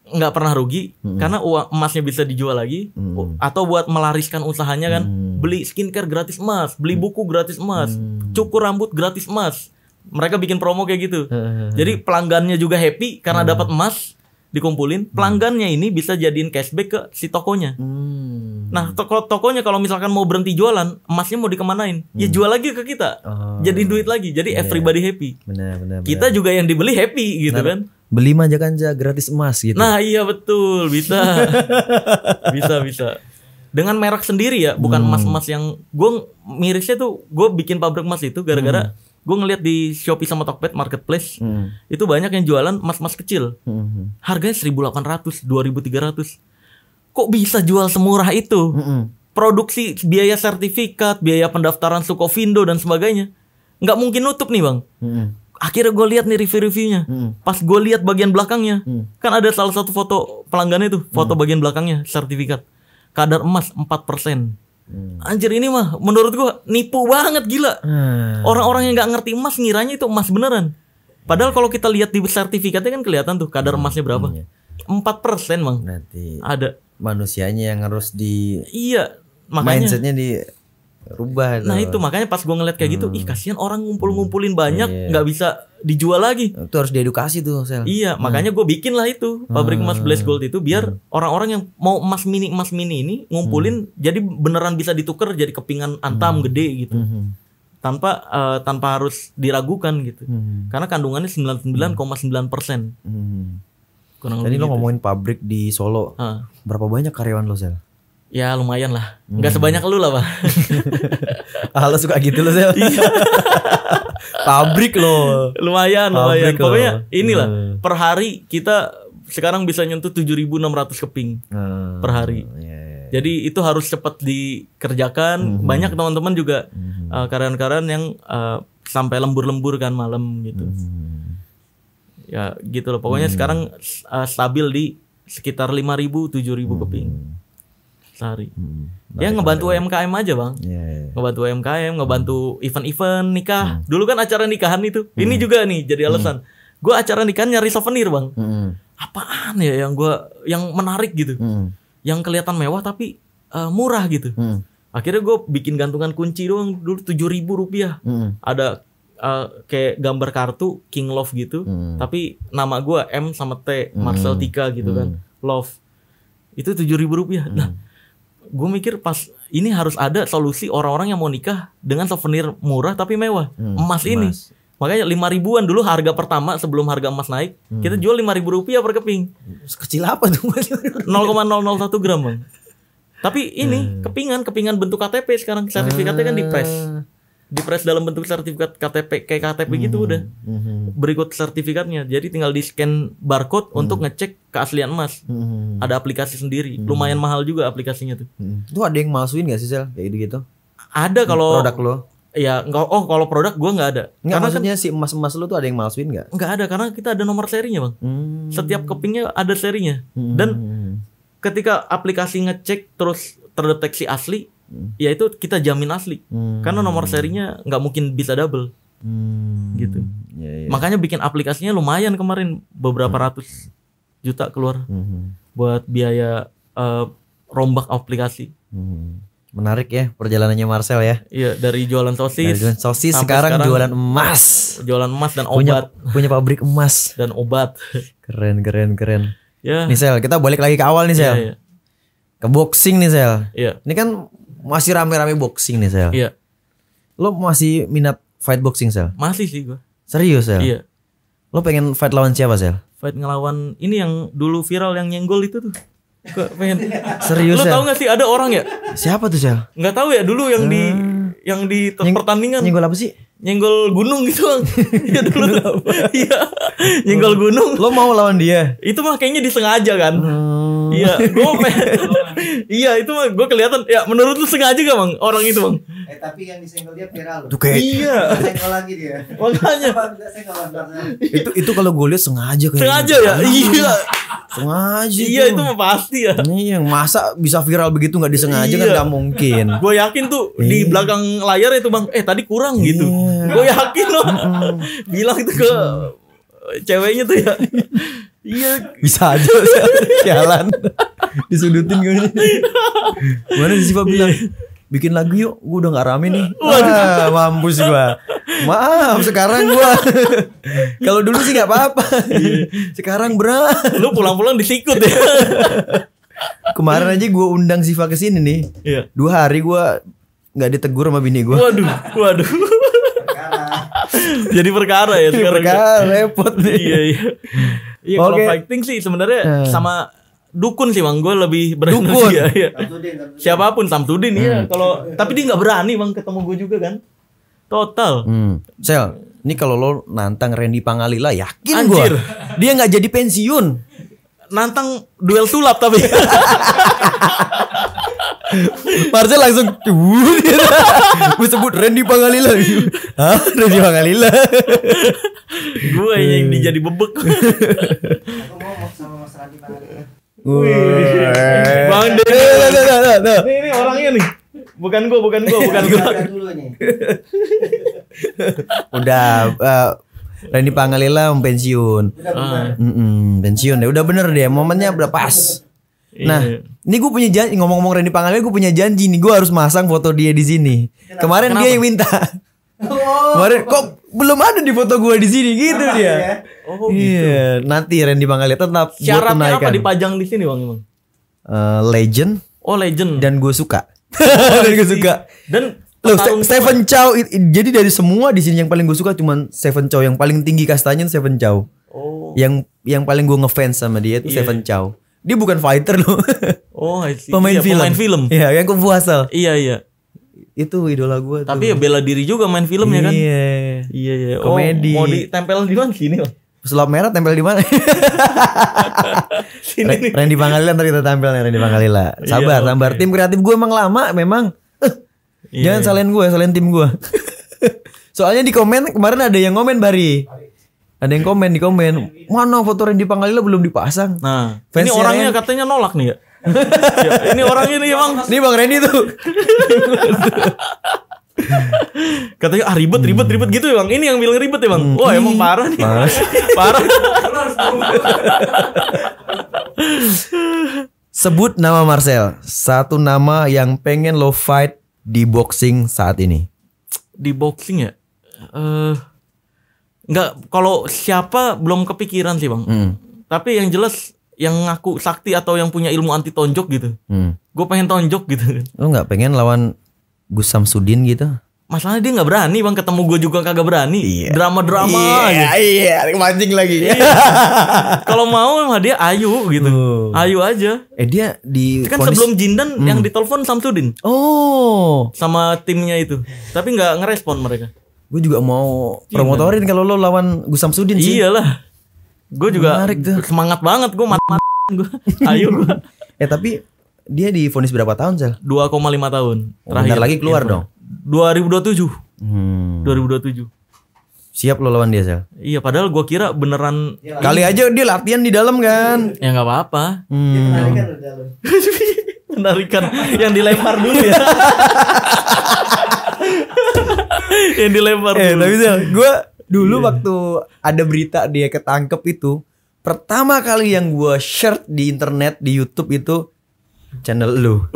S1: nggak pernah rugi hmm. karena uang emasnya bisa dijual lagi hmm. atau buat melariskan usahanya kan hmm. beli skincare gratis emas, beli buku gratis emas, hmm. cukur rambut gratis emas. Mereka bikin promo kayak gitu. Jadi pelanggannya juga happy karena hmm. dapat emas dikumpulin, hmm. pelanggannya ini bisa jadiin cashback ke si tokonya. Hmm. Nah, toko tokonya kalau misalkan mau berhenti jualan, emasnya mau dikemanain? Ya hmm. Ya jual lagi ke kita. Oh. Jadi duit lagi. Jadi yeah. everybody happy.
S2: Benar, benar, benar. Kita juga
S1: yang dibeli happy gitu benar.
S2: kan beli manja kanja gratis emas gitu. Nah
S1: iya betul bisa bisa bisa dengan merek sendiri ya bukan emas hmm. emas yang gue mirisnya tuh gue bikin pabrik emas itu gara-gara hmm gue ngeliat di Shopee sama Tokped marketplace hmm. itu banyak yang jualan emas emas kecil hmm. harganya 1800 2300 kok bisa jual semurah itu hmm. produksi biaya sertifikat biaya pendaftaran Sukovindo dan sebagainya nggak mungkin nutup nih bang hmm. akhirnya gue liat nih review-reviewnya hmm. pas gue liat bagian belakangnya hmm. kan ada salah satu foto pelanggannya itu foto hmm. bagian belakangnya sertifikat kadar emas 4% Hmm. Anjir ini mah menurut gua nipu banget gila. Hmm. Orang-orang hmm. yang nggak ngerti emas ngiranya itu emas beneran. Padahal kalau kita lihat di sertifikatnya kan kelihatan tuh kadar hmm, emasnya berapa. Iya.
S2: Empat persen bang. nanti ada manusianya yang harus di. Iya.
S1: Makanya. Mindsetnya
S2: di rubah nah itu
S1: makanya pas gue ngeliat kayak gitu hmm. ih kasihan orang ngumpul-ngumpulin hmm. banyak iya. nggak yeah. bisa dijual lagi itu harus diedukasi tuh sel iya hmm. makanya gue bikin lah itu pabrik emas hmm. Blaze Gold itu biar hmm. orang-orang hmm. yang mau emas mini emas mini ini ngumpulin hmm. jadi beneran bisa ditukar jadi kepingan antam hmm. gede gitu hmm. tanpa uh, tanpa harus diragukan gitu hmm. karena kandungannya 99,9 persen
S3: hmm.
S1: Kurang Tadi lo gitu. ngomongin
S2: pabrik di Solo, ha. berapa banyak karyawan lo sel?
S1: ya lumayan lah
S3: hmm. nggak Gak sebanyak lu lah pak
S1: ah, lo suka gitu iya. lo sih pabrik loh, lumayan pabrik lumayan Loh. pokoknya inilah hmm. per hari kita sekarang bisa nyentuh 7.600 keping hmm. per hari yeah, yeah. Iya. jadi itu harus cepat dikerjakan hmm. banyak teman-teman juga hmm. uh, karyawan-karyawan yang uh, sampai lembur-lembur kan malam gitu hmm. ya gitu loh pokoknya hmm. sekarang uh, stabil di sekitar 5.000 7.000 hmm. keping Lari. Hmm, ya ngebantu lari. UMKM aja bang. Yeah, yeah. Iya. Ngebantu UMKM, ngebantu hmm. event-event hmm. nikah. Hmm. Dulu kan acara nikahan itu. Hmm. Ini juga nih jadi hmm. alasan. Hmm. Gue acara nikahan nyari souvenir bang. Hmm. Apaan ya yang gue yang menarik gitu. Hmm. Yang kelihatan mewah tapi uh, murah gitu. Hmm. Akhirnya gue bikin gantungan kunci doang dulu tujuh ribu rupiah. Hmm. Ada uh, kayak gambar kartu King Love gitu, hmm. tapi nama gue M sama T, Marcel hmm. Tika gitu kan. hmm. kan, Love. Itu tujuh ribu rupiah. Hmm. Nah, gue mikir pas ini harus ada solusi orang-orang yang mau nikah dengan souvenir murah tapi mewah hmm, emas, emas ini makanya lima ribuan dulu harga pertama sebelum harga emas naik hmm. kita jual lima ribu rupiah per keping kecil apa tuh 0,001 gram bang tapi ini hmm. kepingan kepingan bentuk KTP sekarang sertifikatnya kan di press ah dipres dalam bentuk sertifikat KTP kayak KTP -hmm. gitu udah -hmm. berikut sertifikatnya jadi tinggal di scan barcode -hmm. untuk ngecek keaslian emas -hmm. ada aplikasi sendiri -hmm. lumayan mahal juga aplikasinya tuh hmm. itu ada yang
S2: masukin gak sih sel kayak gitu gitu ada hmm, kalau produk lo
S1: ya oh kalau produk gua nggak ada
S2: nggak karena kan maksudnya kan, si emas emas lo tuh ada yang masukin nggak
S1: nggak ada karena kita ada nomor serinya bang hmm. setiap kepingnya ada serinya hmm. dan ketika aplikasi ngecek terus terdeteksi asli hmm. ya itu kita jamin asli hmm. karena nomor serinya nggak mungkin bisa double
S3: hmm. gitu
S1: ya, ya. makanya bikin aplikasinya lumayan kemarin beberapa hmm. ratus juta keluar hmm. buat biaya uh, rombak aplikasi hmm.
S2: Menarik ya perjalanannya Marcel ya.
S1: Iya dari jualan sosis. Dari jualan sosis sekarang, sekarang jualan emas. Jualan emas dan obat.
S2: Punya, punya pabrik emas dan obat. Keren keren keren. Ya. Nih Sel kita balik lagi ke awal nih iya, Sel. Ya, ya. Ke boxing nih Sel. Iya. Ini kan masih rame-rame boxing nih sel. Iya. Lo masih minat fight boxing sel?
S1: Masih sih gua. Serius sel? Iya.
S2: Lo pengen fight lawan siapa sel?
S1: Fight ngelawan ini yang dulu viral yang nyenggol itu tuh. Gua pengen. Serius Lo tau gak sih ada orang ya?
S2: Siapa tuh sel?
S1: Gak tau ya dulu yang hmm. di ah. yang di Nying pertandingan. Nyenggol apa sih? nyenggol gunung gitu bang Iya dulu Iya Nyenggol gunung Lo mau lawan dia? Itu mah kayaknya disengaja kan oh. Iya hmm. Gue Iya itu mah gue kelihatan Ya menurut lu sengaja gak bang Orang itu bang eh tapi yang disenggol dia viral Tuh kayak iya. Senggol
S2: lagi dia. Oh, makanya.
S1: itu itu kalau gue lihat sengaja kayak. Sengaja ya? Iya.
S2: Sengaja. Iya itu mah pasti ya. Iya, masa bisa viral begitu nggak disengaja kan iya. kan nggak
S1: mungkin. Gue yakin tuh iya. di belakang layar itu bang, eh tadi kurang iya. gitu. Gue yakin loh. Bilang itu ke ceweknya tuh ya. Iya. Bisa aja jalan Disudutin gini Mana sih
S2: bilang? Iya bikin lagu yuk gue udah gak rame nih Wah, mampus gue maaf sekarang gue kalau dulu sih nggak apa-apa iya. sekarang berat lu
S1: pulang-pulang disikut ya
S2: kemarin aja gue undang Siva ke sini nih iya. dua hari gue nggak ditegur sama bini gue waduh
S1: waduh jadi perkara ya sekarang ya? perkara repot nih iya iya Iya kalau okay. fighting sih sebenarnya uh. sama dukun sih bang gue lebih berani dukun. Dia, ya. Tamtudin, iya. tamtudin. siapapun Samsudin iya. hmm. ya kalau tapi dia nggak berani bang ketemu gue juga kan total hmm. sel
S2: ini kalau lo nantang Randy Pangalila yakin gue
S1: dia nggak jadi pensiun nantang duel sulap tapi Marcel langsung Gue sebut Randy Pangalila
S2: Hah? Randy Pangalila
S1: Gue yang hmm. dijadi bebek Aku mau sama Mas Randy Pangalila Bang Dede. Ini, ini orangnya nih. Bukan gua, bukan gua, bukan gua.
S2: Udah uh, eh, Randy Pangalila pensiun. pensiun deh. Udah bener deh. Momennya udah pas. Iya. Nah, ini gua punya janji ngomong-ngomong Randy Pangalila, gua punya janji nih. gua harus masang foto dia di sini. Kemarin dia yang minta.
S3: Oh. kok
S2: belum ada di foto gue di sini gitu dia. Ya?
S3: Oh gitu. Iya,
S2: nanti Randy Pangalia tetap
S1: Syaratnya apa dipajang di sini Bang
S2: Uh, legend. Oh, legend. Dan gue suka. Oh, dan gue suka.
S1: Dan Loh, Seven Chow jadi dari semua di sini
S2: yang paling gue suka cuman Seven Chow yang paling tinggi kastanya Seven Chow. Oh. Yang yang paling gue ngefans sama dia itu yeah. Seven Chow. Dia bukan fighter loh. Oh, I Pemain iya, film. Pemain film. Iya,
S1: yang fu asal. Iya, iya. Itu idola gue tuh. Tapi ya bela diri juga main filmnya kan. Iya. Iya iya. Oh, Komedi. Mau
S2: ditempel di mana sini loh. Sulap merah tempel di mana? Sini Randy Pangalila ntar kita tampil nih Randy Pangalila. Sabar, iya, sabar. Okay. Tim kreatif gue emang lama, memang. Eh, iya, Jangan iya. salin gue, salin tim gue. Soalnya di komen kemarin ada yang komen Bari. Ada yang komen di komen, mana foto Randy Pangalila belum dipasang.
S1: Nah, Fans ini orangnya yang... katanya nolak nih ya? ini orang ini emang. Ini Bang Randy tuh. Katanya ah ribet ribet ribet gitu ya bang. Ini yang bilang ribet ya bang. Hmm. Wah emang parah nih. Mas. parah.
S2: Sebut nama Marcel. Satu nama yang pengen lo fight di boxing saat ini.
S1: Di boxing ya. Uh, nggak kalau siapa belum kepikiran sih bang. Hmm. Tapi yang jelas yang ngaku sakti atau yang punya ilmu anti tonjok gitu. Hmm. Gue pengen tonjok gitu.
S2: Lo nggak pengen lawan Gus Samsudin gitu?
S1: Masalahnya dia nggak berani bang ketemu gue juga kagak berani. Iya. Drama-drama. Iya iya, iya.
S2: mancing lagi.
S1: Iya. Kalau mau mah dia ayo gitu. Uh. Ayo aja. Eh dia di kan sebelum Jindan hmm. yang ditelepon Samsudin. Oh. Sama timnya itu. Tapi nggak ngerespon mereka.
S2: Gue juga mau iya, promotorin kan? kalau lo lawan Gus Samsudin sih. Iyalah
S1: gue juga Menarik tuh. semangat banget gue
S2: mat mat gue ayo gue eh tapi dia difonis berapa tahun sel
S1: 2,5 tahun oh, terakhir bentar lagi keluar iya, dong 2027 hmm. 2027 siap lo lawan dia sel iya padahal gue kira beneran ya, kali iya. aja
S2: dia latihan di dalam kan
S1: ya nggak apa-apa hmm. yang dilempar dulu ya yang dilempar eh, dulu. tapi sel gue
S2: Dulu yeah. waktu ada berita dia ketangkep itu, pertama kali yang gue share di internet di YouTube itu channel lu.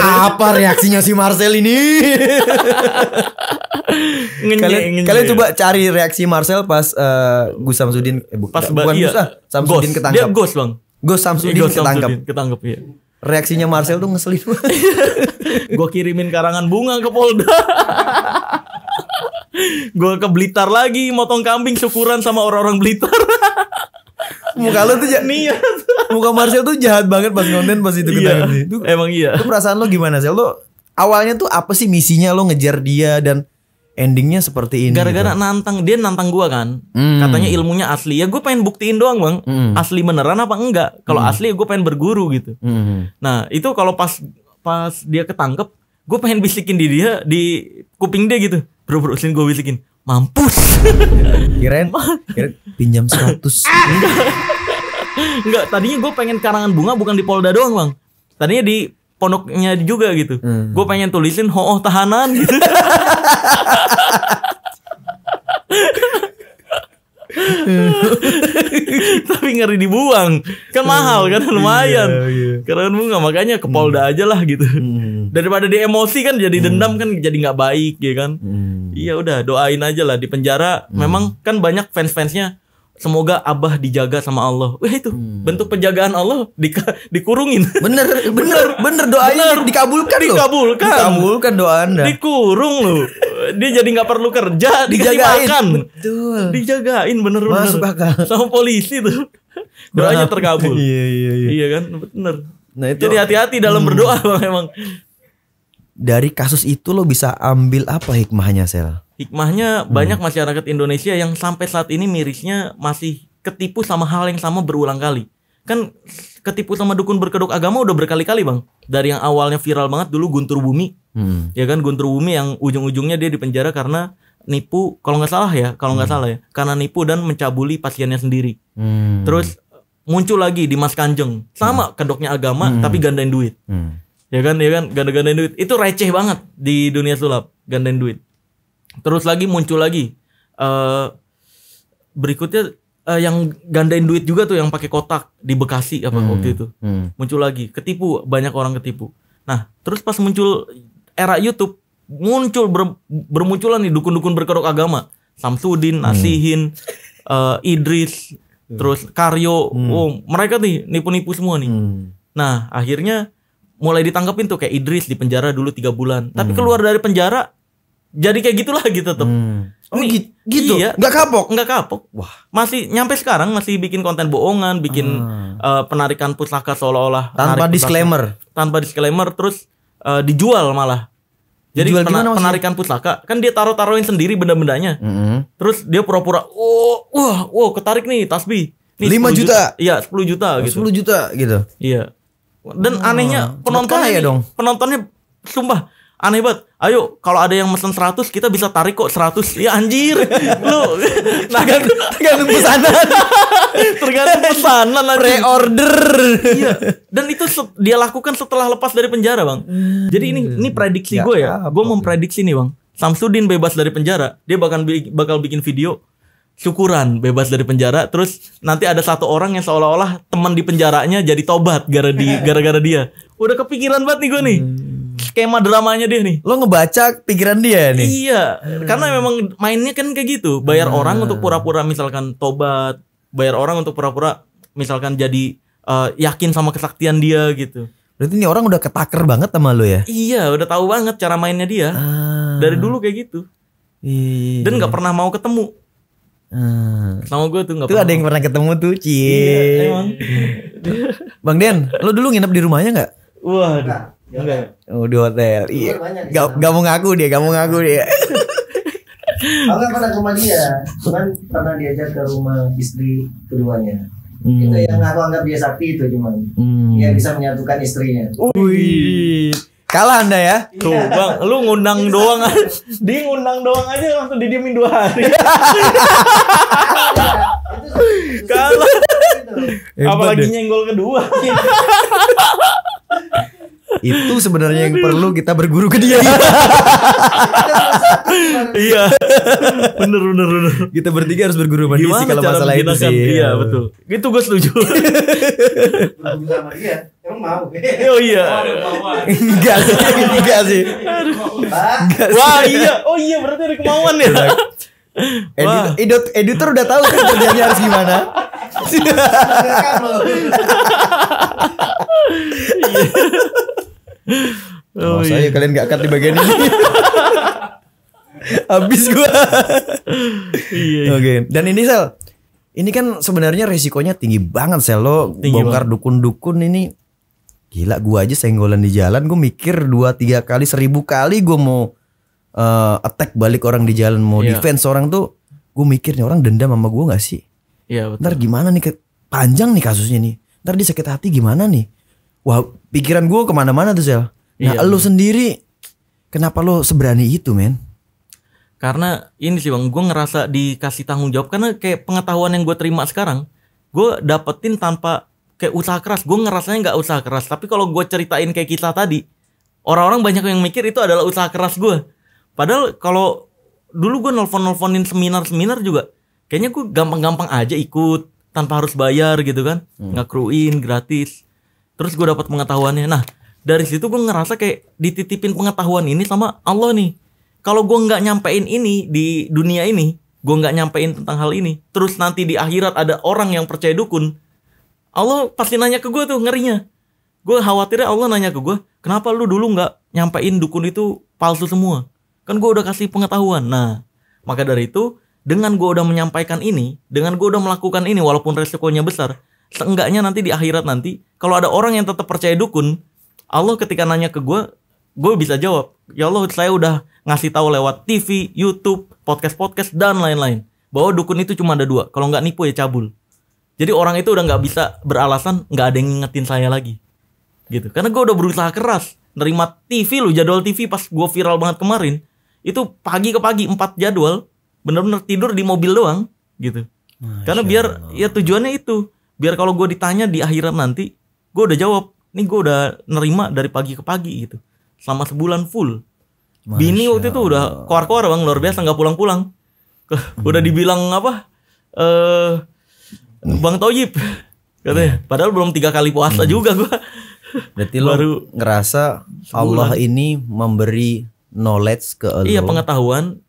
S2: Apa reaksinya si Marcel ini? ngenye, kalian, ngenye. kalian coba cari reaksi Marcel pas uh, Gus Samsudin eh, bu, pas, bukan iya, Gus ah,
S1: Samsudin ketangkep. Dia Gus bang. Gus Samsudin ghost ketangkep. ketangkep iya. Reaksinya Marcel tuh ngeselin gue kirimin karangan bunga ke Polda gue ke Blitar lagi motong kambing syukuran sama orang-orang Blitar
S2: muka lo tuh jahat
S1: iya. niat muka Marcel tuh jahat banget pas konten pas itu iya, itu, emang iya itu
S2: perasaan lo gimana sih? lo awalnya tuh apa sih misinya lo ngejar dia dan endingnya seperti ini gara-gara gitu.
S1: nantang dia nantang gue kan hmm. katanya ilmunya asli ya gue pengen buktiin doang bang hmm. asli beneran apa enggak kalau hmm. asli gue pengen berguru gitu hmm. nah itu kalau pas pas dia ketangkep gue pengen bisikin di dia di kuping dia gitu bro bro sini gue bisikin mampus kirain kirain
S2: pinjam 100
S1: enggak tadinya gue pengen karangan bunga bukan di Polda doang bang tadinya di ponoknya juga gitu hmm. gue pengen tulisin hooh tahanan gitu tapi ngeri dibuang kan mahal kan iya, lumayan iya. karena kan bunga makanya ke Polda hmm. aja lah gitu hmm. daripada di emosi kan jadi hmm. dendam kan jadi nggak baik ya kan iya udah doain aja lah di penjara memang kan banyak fans fansnya semoga abah dijaga sama Allah. Wah itu hmm. bentuk penjagaan Allah di, dikurungin. Bener, bener, bener doanya bener. dikabulkan loh. Dikabulkan. Dikabulkan doa Anda. Dikurung loh. Dia jadi nggak perlu kerja, dikasih makan. Betul. Dijagain bener bener. Masuk akal. Sama polisi tuh. Doanya terkabul. iya, iya, iya. Iya kan? Bener. Nah, itu, jadi hati-hati dalam hmm. berdoa Bang emang.
S2: Dari kasus itu lo bisa ambil apa hikmahnya, Sel?
S1: hikmahnya hmm. banyak masyarakat Indonesia yang sampai saat ini mirisnya masih ketipu sama hal yang sama berulang kali. Kan ketipu sama dukun berkedok agama udah berkali-kali, Bang. Dari yang awalnya viral banget dulu Guntur Bumi. Hmm. Ya kan Guntur Bumi yang ujung-ujungnya dia dipenjara karena nipu kalau nggak salah ya, kalau nggak hmm. salah ya, karena nipu dan mencabuli pasiennya sendiri. Hmm. Terus muncul lagi di Mas Kanjeng. Sama hmm. kedoknya agama hmm. tapi gandain duit. Hmm. Ya kan, ya kan, ganda-gandain duit. Itu receh banget di dunia sulap, gandain duit terus lagi muncul lagi uh, berikutnya uh, yang gandain duit juga tuh yang pakai kotak di Bekasi apa hmm. waktu itu hmm. muncul lagi ketipu banyak orang ketipu nah terus pas muncul era YouTube muncul ber, bermunculan nih dukun-dukun berkedok agama Samsudin hmm. Nasihin eh, hmm. uh, Idris terus Karyo hmm. oh, mereka nih nipu-nipu semua nih hmm. nah akhirnya mulai ditangkapin tuh kayak Idris di penjara dulu tiga bulan tapi hmm. keluar dari penjara jadi kayak gitulah gitu tuh. Hmm. Oh Nih, gitu. Iya, nggak kapok. Nggak kapok. Wah, masih nyampe sekarang masih bikin konten bohongan, bikin hmm. uh, penarikan pusaka seolah-olah tanpa disclaimer. tanpa disclaimer terus uh, dijual malah. Jadi dijual pena penarikan pusaka kan dia taruh-taruhin sendiri benda-bendanya. Mm -hmm. Terus dia pura-pura, "Oh, wah, wah, ketarik nih tasbih." Nih, 5 juta. Iya, 10 juta oh, gitu. 10 juta gitu. Iya. Dan oh, anehnya hmm. penontonnya ya dong. Penontonnya sumpah aneh banget ayo kalau ada yang mesen 100 kita bisa tarik kok 100 ya anjir lu nah kan, kan tergantung pesanan tergantung pesanan pre-order iya dan itu dia lakukan setelah lepas dari penjara bang jadi ini ini hmm. prediksi gue ya gue ya. ah, memprediksi nih bang Samsudin bebas dari penjara dia bahkan bakal bikin video syukuran bebas dari penjara terus nanti ada satu orang yang seolah-olah teman di penjaranya jadi tobat gara di gara-gara dia udah kepikiran banget nih gue nih hmm skema dramanya dia nih. Lo ngebaca pikiran dia ya nih. Iya, hmm. karena memang mainnya kan kayak gitu. Bayar hmm. orang untuk pura-pura misalkan tobat, bayar orang untuk pura-pura misalkan jadi uh, yakin sama kesaktian dia gitu.
S2: Berarti ini orang udah ketaker banget sama lo ya?
S1: Iya, udah tahu banget cara mainnya dia. Hmm. Dari dulu kayak gitu.
S2: Iya. Dan nggak
S1: pernah mau ketemu.
S2: Hmm.
S1: Sama gue tuh gak Tuh pernah. ada yang
S2: pernah ketemu tuh Cie iya, emang. Bang Den Lo dulu nginep di rumahnya gak?
S3: Waduh Enggak.
S2: Oh, di hotel. Iya. Gak, gak mau ngaku dia, gak mau ngaku dia. Aku nggak pernah ke rumah dia, cuman pernah diajak ke rumah istri keduanya. Hmm. Itu yang aku anggap dia sakti itu cuman. Hmm. Dia bisa menyatukan istrinya.
S1: Wih. Kalah anda ya iya. Tuh bang Lu ngundang iya. doang Dia ngundang doang aja Langsung didiemin dua hari Kalah Apalagi nyenggol kedua
S4: itu
S2: sebenarnya yang perlu kita berguru ke dia. iya. bener bener bener. Kita bertiga harus berguru sama dia kalau masalah itu sih. Iya, betul.
S1: Itu gue setuju. sama dia. Emang mau. Oh iya. Enggak sih, enggak sih. Wah, iya. Oh iya, berarti ada kemauan ya.
S2: Editor, edit, editor udah tahu kan kerjanya harus gimana. Iya. oh, saya oh, iya. kalian gak cut di bagian ini. Habis gua. iya, iya. Oke. Okay. Dan ini sel. Ini kan sebenarnya resikonya tinggi banget sel lo tinggi bongkar dukun-dukun ini. Gila gua aja senggolan di jalan gua mikir dua tiga kali seribu kali gua mau uh, attack balik orang di jalan mau iya. defense orang tuh gua mikirnya orang dendam sama gua gak sih? Iya betul. Ntar gimana nih panjang nih kasusnya nih. Ntar dia sakit hati gimana nih? wah pikiran gue kemana-mana tuh sel nah iya, lu sendiri kenapa lu seberani itu men
S1: karena ini sih bang gue ngerasa dikasih tanggung jawab karena kayak pengetahuan yang gue terima sekarang gue dapetin tanpa kayak usaha keras gue ngerasanya nggak usaha keras tapi kalau gue ceritain kayak kita tadi orang-orang banyak yang mikir itu adalah usaha keras gue padahal kalau dulu gue nelfon nelfonin seminar seminar juga kayaknya gue gampang-gampang aja ikut tanpa harus bayar gitu kan hmm. ngakruin gratis terus gue dapat pengetahuannya nah dari situ gue ngerasa kayak dititipin pengetahuan ini sama Allah nih kalau gue nggak nyampein ini di dunia ini gue nggak nyampein tentang hal ini terus nanti di akhirat ada orang yang percaya dukun Allah pasti nanya ke gue tuh ngerinya gue khawatirnya Allah nanya ke gue kenapa lu dulu nggak nyampein dukun itu palsu semua kan gue udah kasih pengetahuan nah maka dari itu dengan gue udah menyampaikan ini dengan gue udah melakukan ini walaupun resikonya besar seenggaknya nanti di akhirat nanti kalau ada orang yang tetap percaya dukun Allah ketika nanya ke gue gue bisa jawab ya Allah saya udah ngasih tahu lewat TV YouTube podcast podcast dan lain-lain bahwa dukun itu cuma ada dua kalau nggak nipu ya cabul jadi orang itu udah nggak bisa beralasan nggak ada yang ngingetin saya lagi gitu karena gue udah berusaha keras nerima TV lu jadwal TV pas gue viral banget kemarin itu pagi ke pagi empat jadwal bener-bener tidur di mobil doang gitu Masya karena biar ya Allah. ya tujuannya itu biar kalau gue ditanya di akhirat nanti gue udah jawab nih gue udah nerima dari pagi ke pagi gitu selama sebulan full Masya bini waktu itu udah keluar-keluar bang luar biasa nggak pulang-pulang udah dibilang apa eh bang Toyib katanya iya. padahal belum tiga kali puasa hmm. juga gue berarti lo baru
S2: ngerasa sebulan. Allah ini memberi knowledge ke iya, lo iya
S1: pengetahuan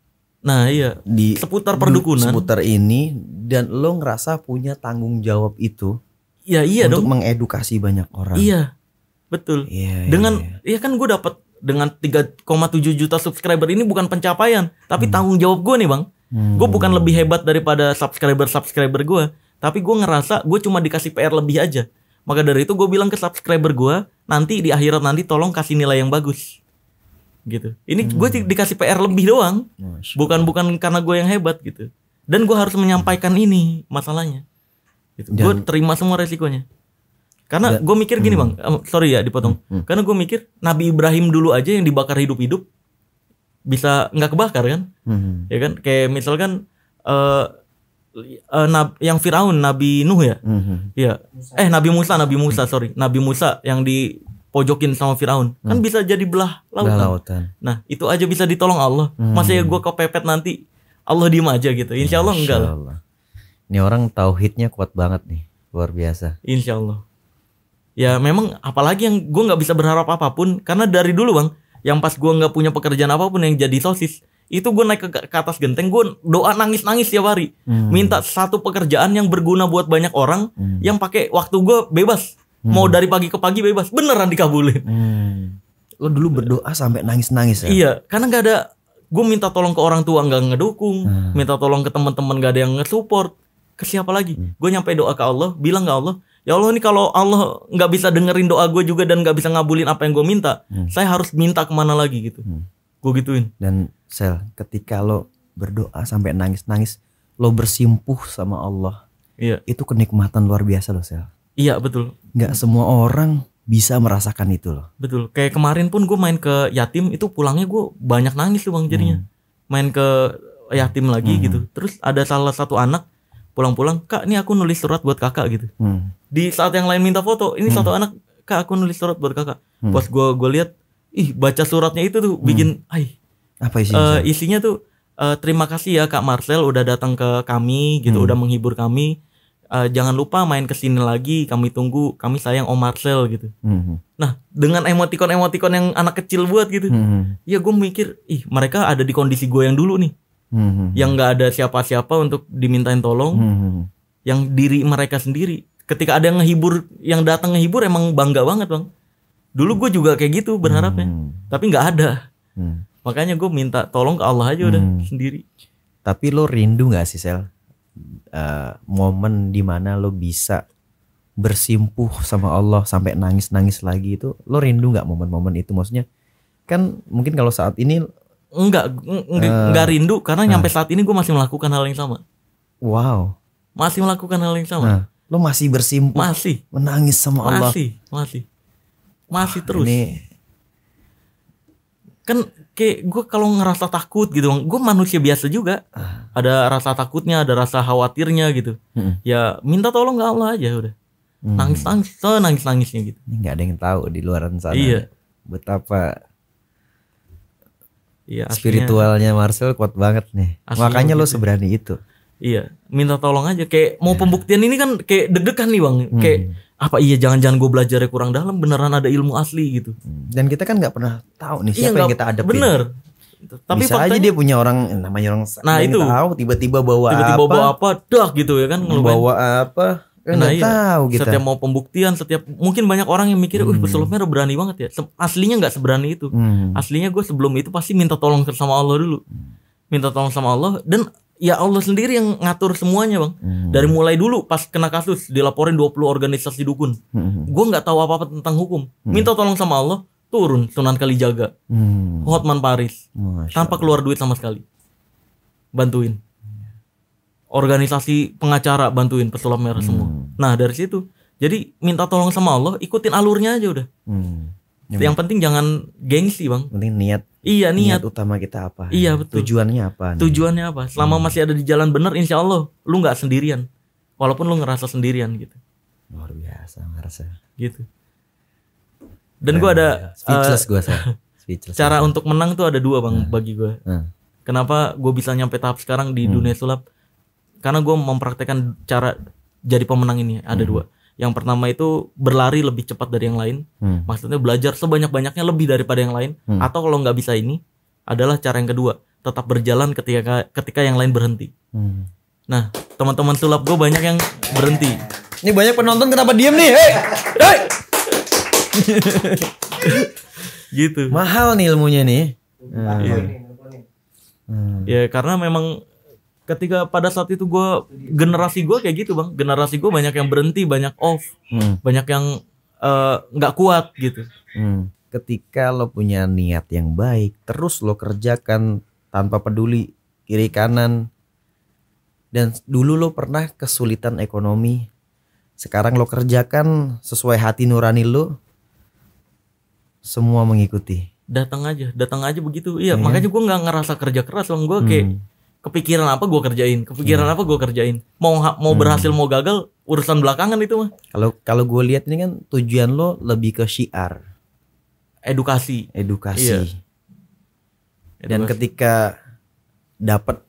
S1: Nah iya
S2: di seputar perdukunan seputar ini dan lo ngerasa punya tanggung jawab itu. Ya iya untuk dong. mengedukasi banyak orang. Iya
S1: betul. Iya, iya dengan iya. ya kan gue dapat dengan 3,7 juta subscriber ini bukan pencapaian tapi hmm. tanggung jawab gue nih bang. Hmm. Gue bukan lebih hebat daripada subscriber subscriber gue tapi gue ngerasa gue cuma dikasih PR lebih aja. Maka dari itu gue bilang ke subscriber gue nanti di akhirat nanti tolong kasih nilai yang bagus gitu. Ini hmm. gue dikasih PR lebih doang, bukan bukan karena gue yang hebat gitu. Dan gue harus menyampaikan ini masalahnya. Gitu. Gue terima semua resikonya. Karena gue mikir gini hmm. bang, sorry ya dipotong. Hmm. hmm. Karena gue mikir Nabi Ibrahim dulu aja yang dibakar hidup-hidup bisa nggak kebakar kan, hmm. ya kan? Kayak misalkan uh, uh, yang Firaun Nabi Nuh ya, hmm. ya, eh Nabi Musa Nabi Musa sorry Nabi Musa yang di Pojokin sama Firaun kan hmm. bisa jadi belah lautan. belah lautan nah itu aja bisa ditolong Allah hmm. masa ya gue kepepet nanti Allah diem aja gitu insya Allah insya enggak Allah.
S2: ini orang tauhidnya kuat banget nih luar
S1: biasa insya Allah ya memang apalagi yang gue nggak bisa berharap apapun karena dari dulu bang yang pas gue nggak punya pekerjaan apapun yang jadi sosis itu gue naik ke, atas genteng gue doa nangis nangis ya hari hmm. minta satu pekerjaan yang berguna buat banyak orang hmm. yang pakai waktu gue bebas hmm. mau dari pagi ke pagi bebas beneran dikabulin hmm.
S2: lo dulu berdoa sampai nangis nangis ya iya
S1: karena nggak ada gue minta tolong ke orang tua nggak ngedukung hmm. minta tolong ke teman-teman nggak ada yang ngesupport ke siapa lagi hmm. gue nyampe doa ke Allah bilang ke Allah ya Allah ini kalau Allah nggak bisa dengerin doa gue juga dan nggak bisa ngabulin apa yang gue minta hmm. saya harus minta kemana lagi gitu hmm.
S2: gue gituin dan sel ketika lo berdoa sampai nangis nangis lo bersimpuh sama Allah iya itu kenikmatan luar biasa lo
S1: sel iya betul nggak
S2: semua orang bisa merasakan itu loh.
S1: Betul. Kayak kemarin pun gue main ke yatim itu pulangnya gue banyak nangis tuh bang jadinya. Hmm. Main ke yatim lagi hmm. gitu. Terus ada salah satu anak pulang-pulang kak ini aku nulis surat buat kakak gitu. Hmm. Di saat yang lain minta foto ini hmm. satu anak kak aku nulis surat buat kakak. Hmm. Pas gue gue lihat ih baca suratnya itu tuh hmm. bikin ay apa isinya? Uh, isinya tuh uh, terima kasih ya kak Marcel udah datang ke kami gitu hmm. udah menghibur kami uh, jangan lupa main ke sini lagi kami tunggu kami sayang Om Marcel gitu mm-hmm. nah dengan emotikon emotikon yang anak kecil buat gitu mm-hmm. ya gue mikir ih mereka ada di kondisi gue yang dulu nih mm-hmm. yang nggak ada siapa-siapa untuk dimintain tolong mm-hmm. yang diri mereka sendiri ketika ada yang ngehibur yang datang ngehibur emang bangga banget bang dulu gue juga kayak gitu berharapnya mm-hmm. tapi nggak ada mm-hmm. makanya gue minta tolong ke Allah aja udah mm-hmm. sendiri
S2: tapi lo rindu gak sih sel uh, momen dimana lo bisa bersimpuh sama Allah sampai nangis-nangis lagi itu lo rindu nggak momen-momen itu maksudnya kan mungkin kalau saat ini
S1: nggak eh, nggak uh, rindu karena nyampe nah. saat ini gue masih melakukan hal yang sama wow masih melakukan hal yang sama uh, lo masih bersimpuh masih
S2: menangis sama
S1: masih, Allah masih masih masih terus ini kan kayak gue kalau ngerasa takut gitu gue manusia biasa juga ah. ada rasa takutnya ada rasa khawatirnya gitu hmm. ya minta tolong ke Allah aja udah
S2: hmm. nangis nangis so nangis nangisnya gitu nggak ada yang tahu di luar sana iya. betapa iya, spiritualnya Marcel kuat banget nih makanya lo gitu. seberani itu
S1: iya minta tolong aja kayak mau ya. pembuktian ini kan kayak deg-degan nih bang hmm. kayak apa iya jangan-jangan gue belajarnya kurang dalam beneran ada ilmu asli gitu dan kita kan nggak pernah
S4: tahu
S2: nih iya, siapa iya, yang kita ada bener tapi bisa faktanya, aja
S1: dia punya orang eh, namanya orang nah itu tahu
S2: tiba-tiba bawa tiba-tiba apa, bawa apa
S1: dah gitu ya kan hmm, ngelubain. bawa apa kan nah, iya. tahu gitu setiap mau pembuktian setiap mungkin banyak orang yang mikir wih hmm. merah berani banget ya aslinya nggak seberani itu hmm. aslinya gue sebelum itu pasti minta tolong sama Allah dulu hmm. minta tolong sama Allah dan ya Allah sendiri yang ngatur semuanya bang hmm. dari mulai dulu pas kena kasus dilaporin 20 organisasi dukun hmm. gue nggak tahu apa apa tentang hukum hmm. minta tolong sama Allah turun Sunan Kalijaga hmm. Hotman Paris Masya tanpa keluar duit sama sekali bantuin organisasi pengacara bantuin pesulap merah hmm. semua nah dari situ jadi minta tolong sama Allah ikutin alurnya aja udah
S3: hmm. Ya, yang, yang
S1: penting jangan gengsi bang penting niat Iya niat. Niat utama kita apa? Iya betul. Tujuannya apa? Nih? Tujuannya apa? Selama hmm. masih ada di jalan benar, insya Allah lu nggak sendirian. Walaupun lu ngerasa sendirian gitu.
S3: Luar biasa ngerasa. Gitu.
S1: Dan gue ada ya. speechless uh, eh, gue Speechless. Cara ya. untuk menang tuh ada dua bang hmm. bagi gue. Hmm. Nah. Kenapa gue bisa nyampe tahap sekarang di hmm. dunia sulap? Karena gue mempraktekkan cara jadi pemenang ini ada hmm. dua yang pertama itu berlari lebih cepat dari yang lain. Hmm. Maksudnya belajar sebanyak-banyaknya lebih daripada yang lain. Hmm. Atau kalau nggak bisa ini adalah cara yang kedua, tetap berjalan ketika ketika yang lain berhenti. Hmm. Nah, teman-teman sulap gue banyak yang berhenti. Ini banyak penonton kenapa diem nih? Hei, hey! gitu.
S2: Mahal nih ilmunya nih.
S1: Iya. Hmm. Iya. Ya karena memang ketika pada saat itu gue generasi gue kayak gitu bang generasi gue banyak yang berhenti banyak off hmm. banyak yang eh, nggak uh, kuat gitu hmm. ketika lo
S2: punya niat yang baik terus lo kerjakan tanpa peduli kiri kanan dan dulu lo pernah kesulitan ekonomi sekarang lo kerjakan sesuai hati nurani lo semua mengikuti
S1: datang aja datang aja begitu iya hmm. makanya gue nggak ngerasa kerja keras bang gue hmm. kayak kepikiran apa gue kerjain kepikiran hmm. apa gue kerjain mau mau hmm. berhasil mau gagal urusan belakangan itu mah
S2: kalau kalau gue lihat ini kan tujuan lo lebih ke syiar
S1: edukasi
S2: edukasi iya. dan ketika dapat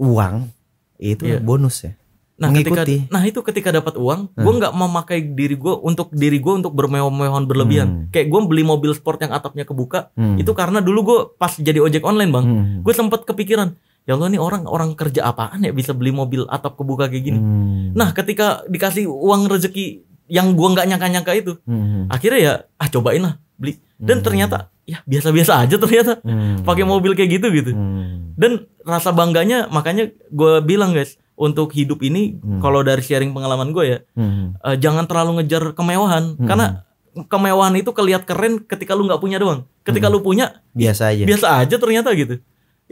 S2: uang itu iya. bonus ya nah
S1: Mengikuti. ketika nah itu ketika dapat uang hmm. gue nggak memakai diri gue untuk diri gue untuk bermewah-mewahan berlebihan hmm. kayak gue beli mobil sport yang atapnya kebuka hmm. itu karena dulu gue pas jadi ojek online bang hmm. gue sempat kepikiran ya Allah nih orang orang kerja apaan ya bisa beli mobil atap kebuka kayak gini. Hmm. Nah, ketika dikasih uang rezeki yang gua nggak nyangka-nyangka itu, hmm. akhirnya ya ah cobain lah beli. Dan hmm. ternyata ya biasa-biasa aja ternyata hmm. pakai mobil kayak gitu gitu. Hmm. Dan rasa bangganya makanya gua bilang guys untuk hidup ini hmm. kalau dari sharing pengalaman gue ya hmm. uh, jangan terlalu ngejar kemewahan hmm. karena kemewahan itu kelihatan keren ketika lu nggak punya doang ketika hmm. lu punya
S2: biasa aja biasa
S1: aja ternyata gitu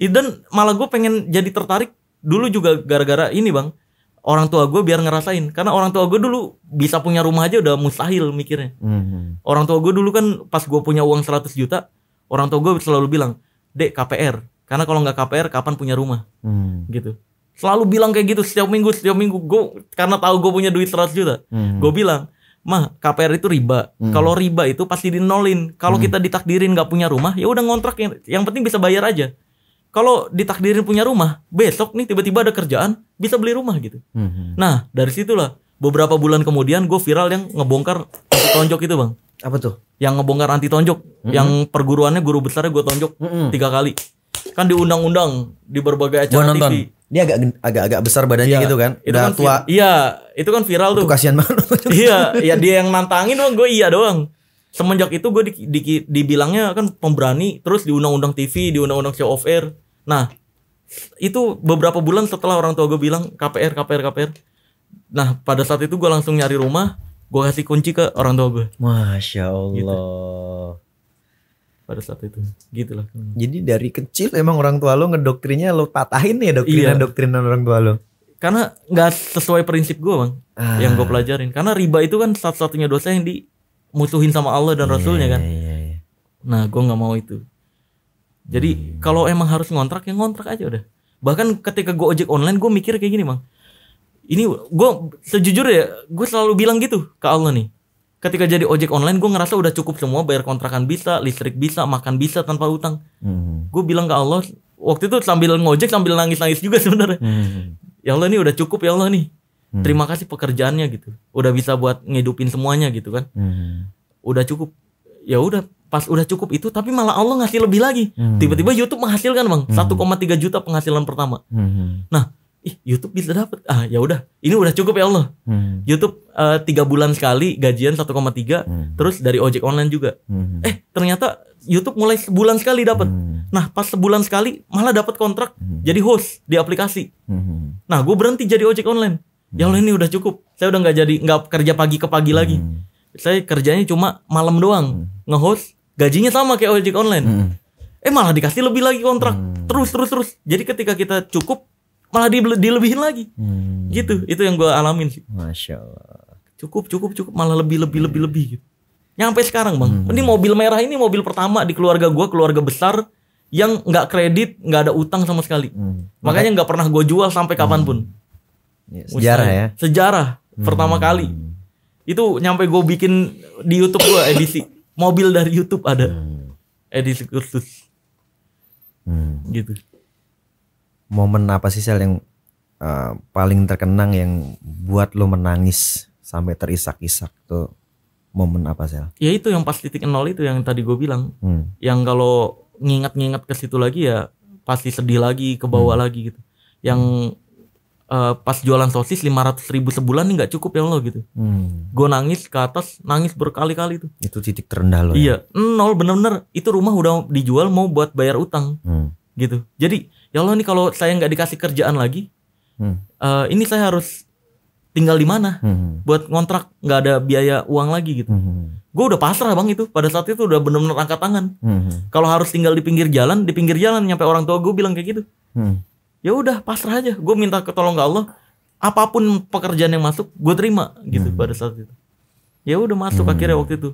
S1: dan malah gue pengen jadi tertarik dulu juga gara-gara ini bang orang tua gue biar ngerasain karena orang tua gue dulu bisa punya rumah aja udah mustahil mikirnya mm-hmm. orang tua gue dulu kan pas gue punya uang 100 juta orang tua gue selalu bilang dek KPR karena kalau nggak KPR kapan punya rumah
S3: mm. gitu
S1: selalu bilang kayak gitu setiap minggu setiap minggu gue karena tahu gue punya duit 100 juta mm-hmm. gue bilang mah KPR itu riba mm. kalau riba itu pasti dinolin kalau mm. kita ditakdirin nggak punya rumah ya udah ngontrak yang, yang penting bisa bayar aja kalau ditakdirin punya rumah, besok nih tiba-tiba ada kerjaan bisa beli rumah gitu.
S3: Mm-hmm. Nah
S1: dari situlah beberapa bulan kemudian gue viral yang ngebongkar anti tonjok itu bang. Apa tuh? Yang ngebongkar anti tonjok, mm-hmm. yang perguruannya guru besarnya gue tonjok mm-hmm. tiga kali. Kan diundang-undang di berbagai acara gua TV.
S2: Dia agak agak agak besar badannya iya, gitu kan. Itu kan tua.
S1: Iya, itu kan viral tuh. kasihan banget. iya, iya dia yang nantangin bang, gue iya doang semenjak itu gue di, di, dibilangnya kan pemberani terus diundang-undang TV diundang-undang show of air Nah, itu beberapa bulan setelah orang tua gue bilang KPR, KPR, KPR. Nah, pada saat itu gue langsung nyari rumah, gue kasih kunci ke orang tua gue.
S2: Masya gitu. Allah. Gitu. Pada saat itu,
S1: gitulah lah. Jadi
S2: dari kecil emang orang tua lo ngedoktrinnya lo patahin ya doktrinan iya. doktrin orang tua lo.
S1: Karena nggak sesuai prinsip gue bang, ah. yang gue pelajarin. Karena riba itu kan satu-satunya dosa yang dimusuhin sama Allah dan yeah, Rasulnya kan. Yeah, yeah. Nah, gue nggak mau itu. Jadi kalau emang harus ngontrak ya ngontrak aja udah. Bahkan ketika gue ojek online gue mikir kayak gini bang. Ini gue sejujur ya gue selalu bilang gitu ke Allah nih. Ketika jadi ojek online gue ngerasa udah cukup semua bayar kontrakan bisa, listrik bisa, makan bisa tanpa utang. Hmm. Gue bilang ke Allah waktu itu sambil ngojek sambil nangis-nangis juga sebenarnya. Hmm. Ya Allah nih udah cukup ya Allah nih. Hmm. Terima kasih pekerjaannya gitu. Udah bisa buat ngedupin semuanya gitu kan. Hmm. Udah cukup. Ya udah pas udah cukup itu tapi malah Allah ngasih lebih lagi. Hmm. Tiba-tiba hmm. YouTube menghasilkan Bang hmm. 1,3 juta penghasilan pertama. Hmm. Nah, ih YouTube bisa dapat. Ah, ya udah. Ini udah cukup ya Allah. Hmm. YouTube eh, tiga uh, bulan sekali gajian 1,3 hmm. terus dari ojek online juga. Hmm. Eh, ternyata YouTube mulai sebulan sekali dapat. Hmm. Nah, pas sebulan sekali malah dapat kontrak hmm. jadi host di aplikasi. Hmm. Nah, gue berhenti jadi ojek online. Hmm. Ya Allah hmm. ini udah cukup. Saya udah nggak jadi nggak kerja pagi ke pagi hmm. lagi. Saya kerjanya cuma malam doang, hmm. nge gajinya sama kayak ojek online hmm. eh malah dikasih lebih lagi kontrak hmm. terus terus terus jadi ketika kita cukup malah di, dilebihin lagi hmm. gitu itu yang gue alamin sih
S3: masya allah
S1: cukup cukup cukup malah lebih lebih lebih lebih gitu nyampe sekarang bang hmm. ini mobil merah ini mobil pertama di keluarga gue keluarga besar yang nggak kredit nggak ada utang sama sekali hmm. makanya nggak pernah gue jual sampai mm. kapanpun hmm. ya, sejarah ya sejarah hmm. pertama kali itu nyampe gue bikin di YouTube gue edisi mobil dari YouTube ada hmm. edisi eh, khusus, hmm. gitu
S2: momen apa sih sel yang uh, paling terkenang yang buat lo menangis sampai terisak-isak tuh momen apa sel
S1: ya itu yang pas titik nol itu yang tadi gue bilang hmm. yang kalau ngingat-ngingat ke situ lagi ya pasti sedih lagi ke bawah hmm. lagi gitu yang uh, pas jualan sosis 500 ribu sebulan nih nggak cukup ya lo gitu. Hmm. Gue nangis ke atas, nangis berkali-kali tuh. Itu
S2: titik terendah lo. ya. Iya,
S1: nol bener-bener. Itu rumah udah dijual mau buat bayar utang. Hmm. Gitu. Jadi ya Allah nih kalau saya nggak dikasih kerjaan lagi, hmm. uh, ini saya harus tinggal di mana? Hmm. Buat ngontrak nggak ada biaya uang lagi gitu. Hmm. Gue udah pasrah bang itu. Pada saat itu udah bener-bener angkat tangan. Hmm. Kalau harus tinggal di pinggir jalan, di pinggir jalan nyampe orang tua gue bilang kayak gitu. Hmm ya udah pasrah aja gue minta ketolong ke Allah apapun pekerjaan yang masuk gue terima gitu hmm. pada saat itu ya udah masuk hmm. akhirnya waktu itu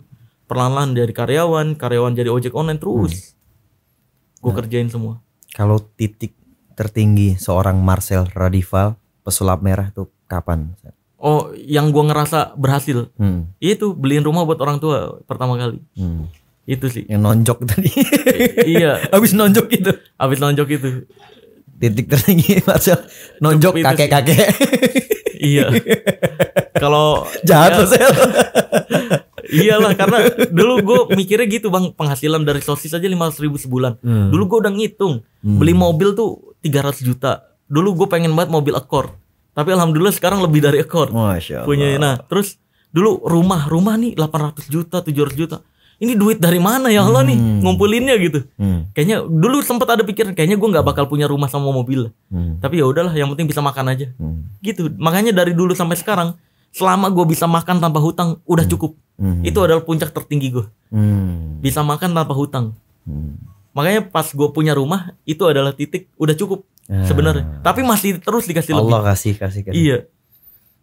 S1: perlahan-lahan dari karyawan karyawan jadi ojek online terus hmm. gue nah, kerjain semua
S2: kalau titik tertinggi seorang Marcel Radival pesulap merah tuh kapan
S1: oh yang gue ngerasa berhasil hmm. itu beliin rumah buat orang tua pertama kali hmm. itu sih yang nonjok tadi iya abis nonjok itu abis nonjok itu titik tertinggi
S2: Marcel nonjok kakek-kakek. iya.
S1: Kalau jahat ya, iyalah karena dulu gue mikirnya gitu bang penghasilan dari sosis aja lima ribu sebulan. Hmm. Dulu gue udah ngitung hmm. beli mobil tuh 300 juta. Dulu gue pengen banget mobil Accord. Tapi alhamdulillah sekarang lebih dari Accord. Masya Allah. Punya. Nah terus dulu rumah rumah nih 800 juta 700 juta ini duit dari mana ya Allah hmm. nih ngumpulinnya gitu hmm. kayaknya dulu sempat ada pikiran kayaknya gue nggak bakal punya rumah sama mobil hmm. tapi ya udahlah yang penting bisa makan aja hmm. gitu makanya dari dulu sampai sekarang selama gue bisa makan tanpa hutang udah hmm. cukup hmm. itu adalah puncak tertinggi gue
S3: hmm.
S1: bisa makan tanpa hutang hmm. makanya pas gue punya rumah itu adalah titik udah cukup hmm. sebenarnya tapi masih terus dikasih Allah lebih Allah kasih kasih kasih iya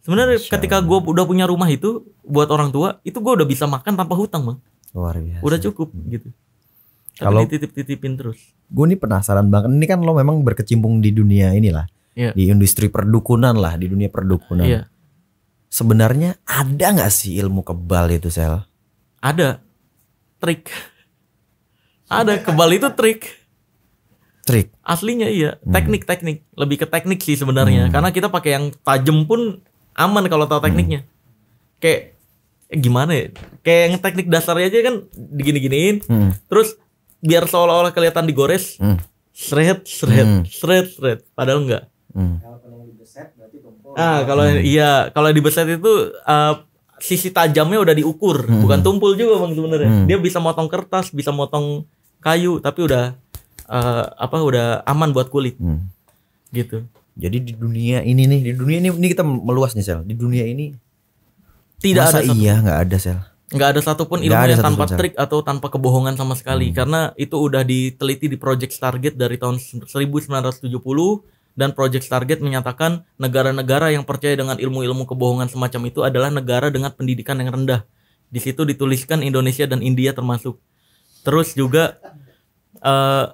S1: sebenarnya ketika gue udah punya rumah itu buat orang tua itu gue udah bisa makan tanpa hutang bang luar biasa udah cukup gitu kalau titip-titipin terus
S2: gue nih penasaran banget ini kan lo memang berkecimpung di dunia inilah yeah. di industri perdukunan lah di dunia perdukunan yeah. sebenarnya ada nggak sih ilmu kebal itu sel
S1: ada trik ada kebal itu trik trik aslinya iya teknik hmm. teknik lebih ke teknik sih sebenarnya hmm. karena kita pakai yang tajam pun aman kalau tahu tekniknya hmm. kayak gimana ya kayak yang teknik dasarnya aja kan digini-giniin hmm. terus biar seolah-olah kelihatan digores hmm. Sret, sret, hmm. sret, sret. padahal enggak hmm. ah kalau hmm. iya kalau di beset itu uh, sisi tajamnya udah diukur hmm. bukan tumpul juga bang sebenarnya hmm. dia bisa motong kertas bisa motong kayu tapi udah uh, apa udah aman buat kulit hmm.
S2: gitu jadi di dunia ini nih di dunia ini ini kita meluas nih sel di dunia ini
S1: tidak Masa ada satu, iya nggak ada sel.
S3: Nggak ada satupun ilmu ada tanpa satu
S1: trik atau tanpa kebohongan sama sekali hmm. karena itu udah diteliti di Project target dari tahun 1970 dan Project target menyatakan negara-negara yang percaya dengan ilmu-ilmu kebohongan semacam itu adalah negara dengan pendidikan yang rendah. Di situ dituliskan Indonesia dan India termasuk. Terus juga uh,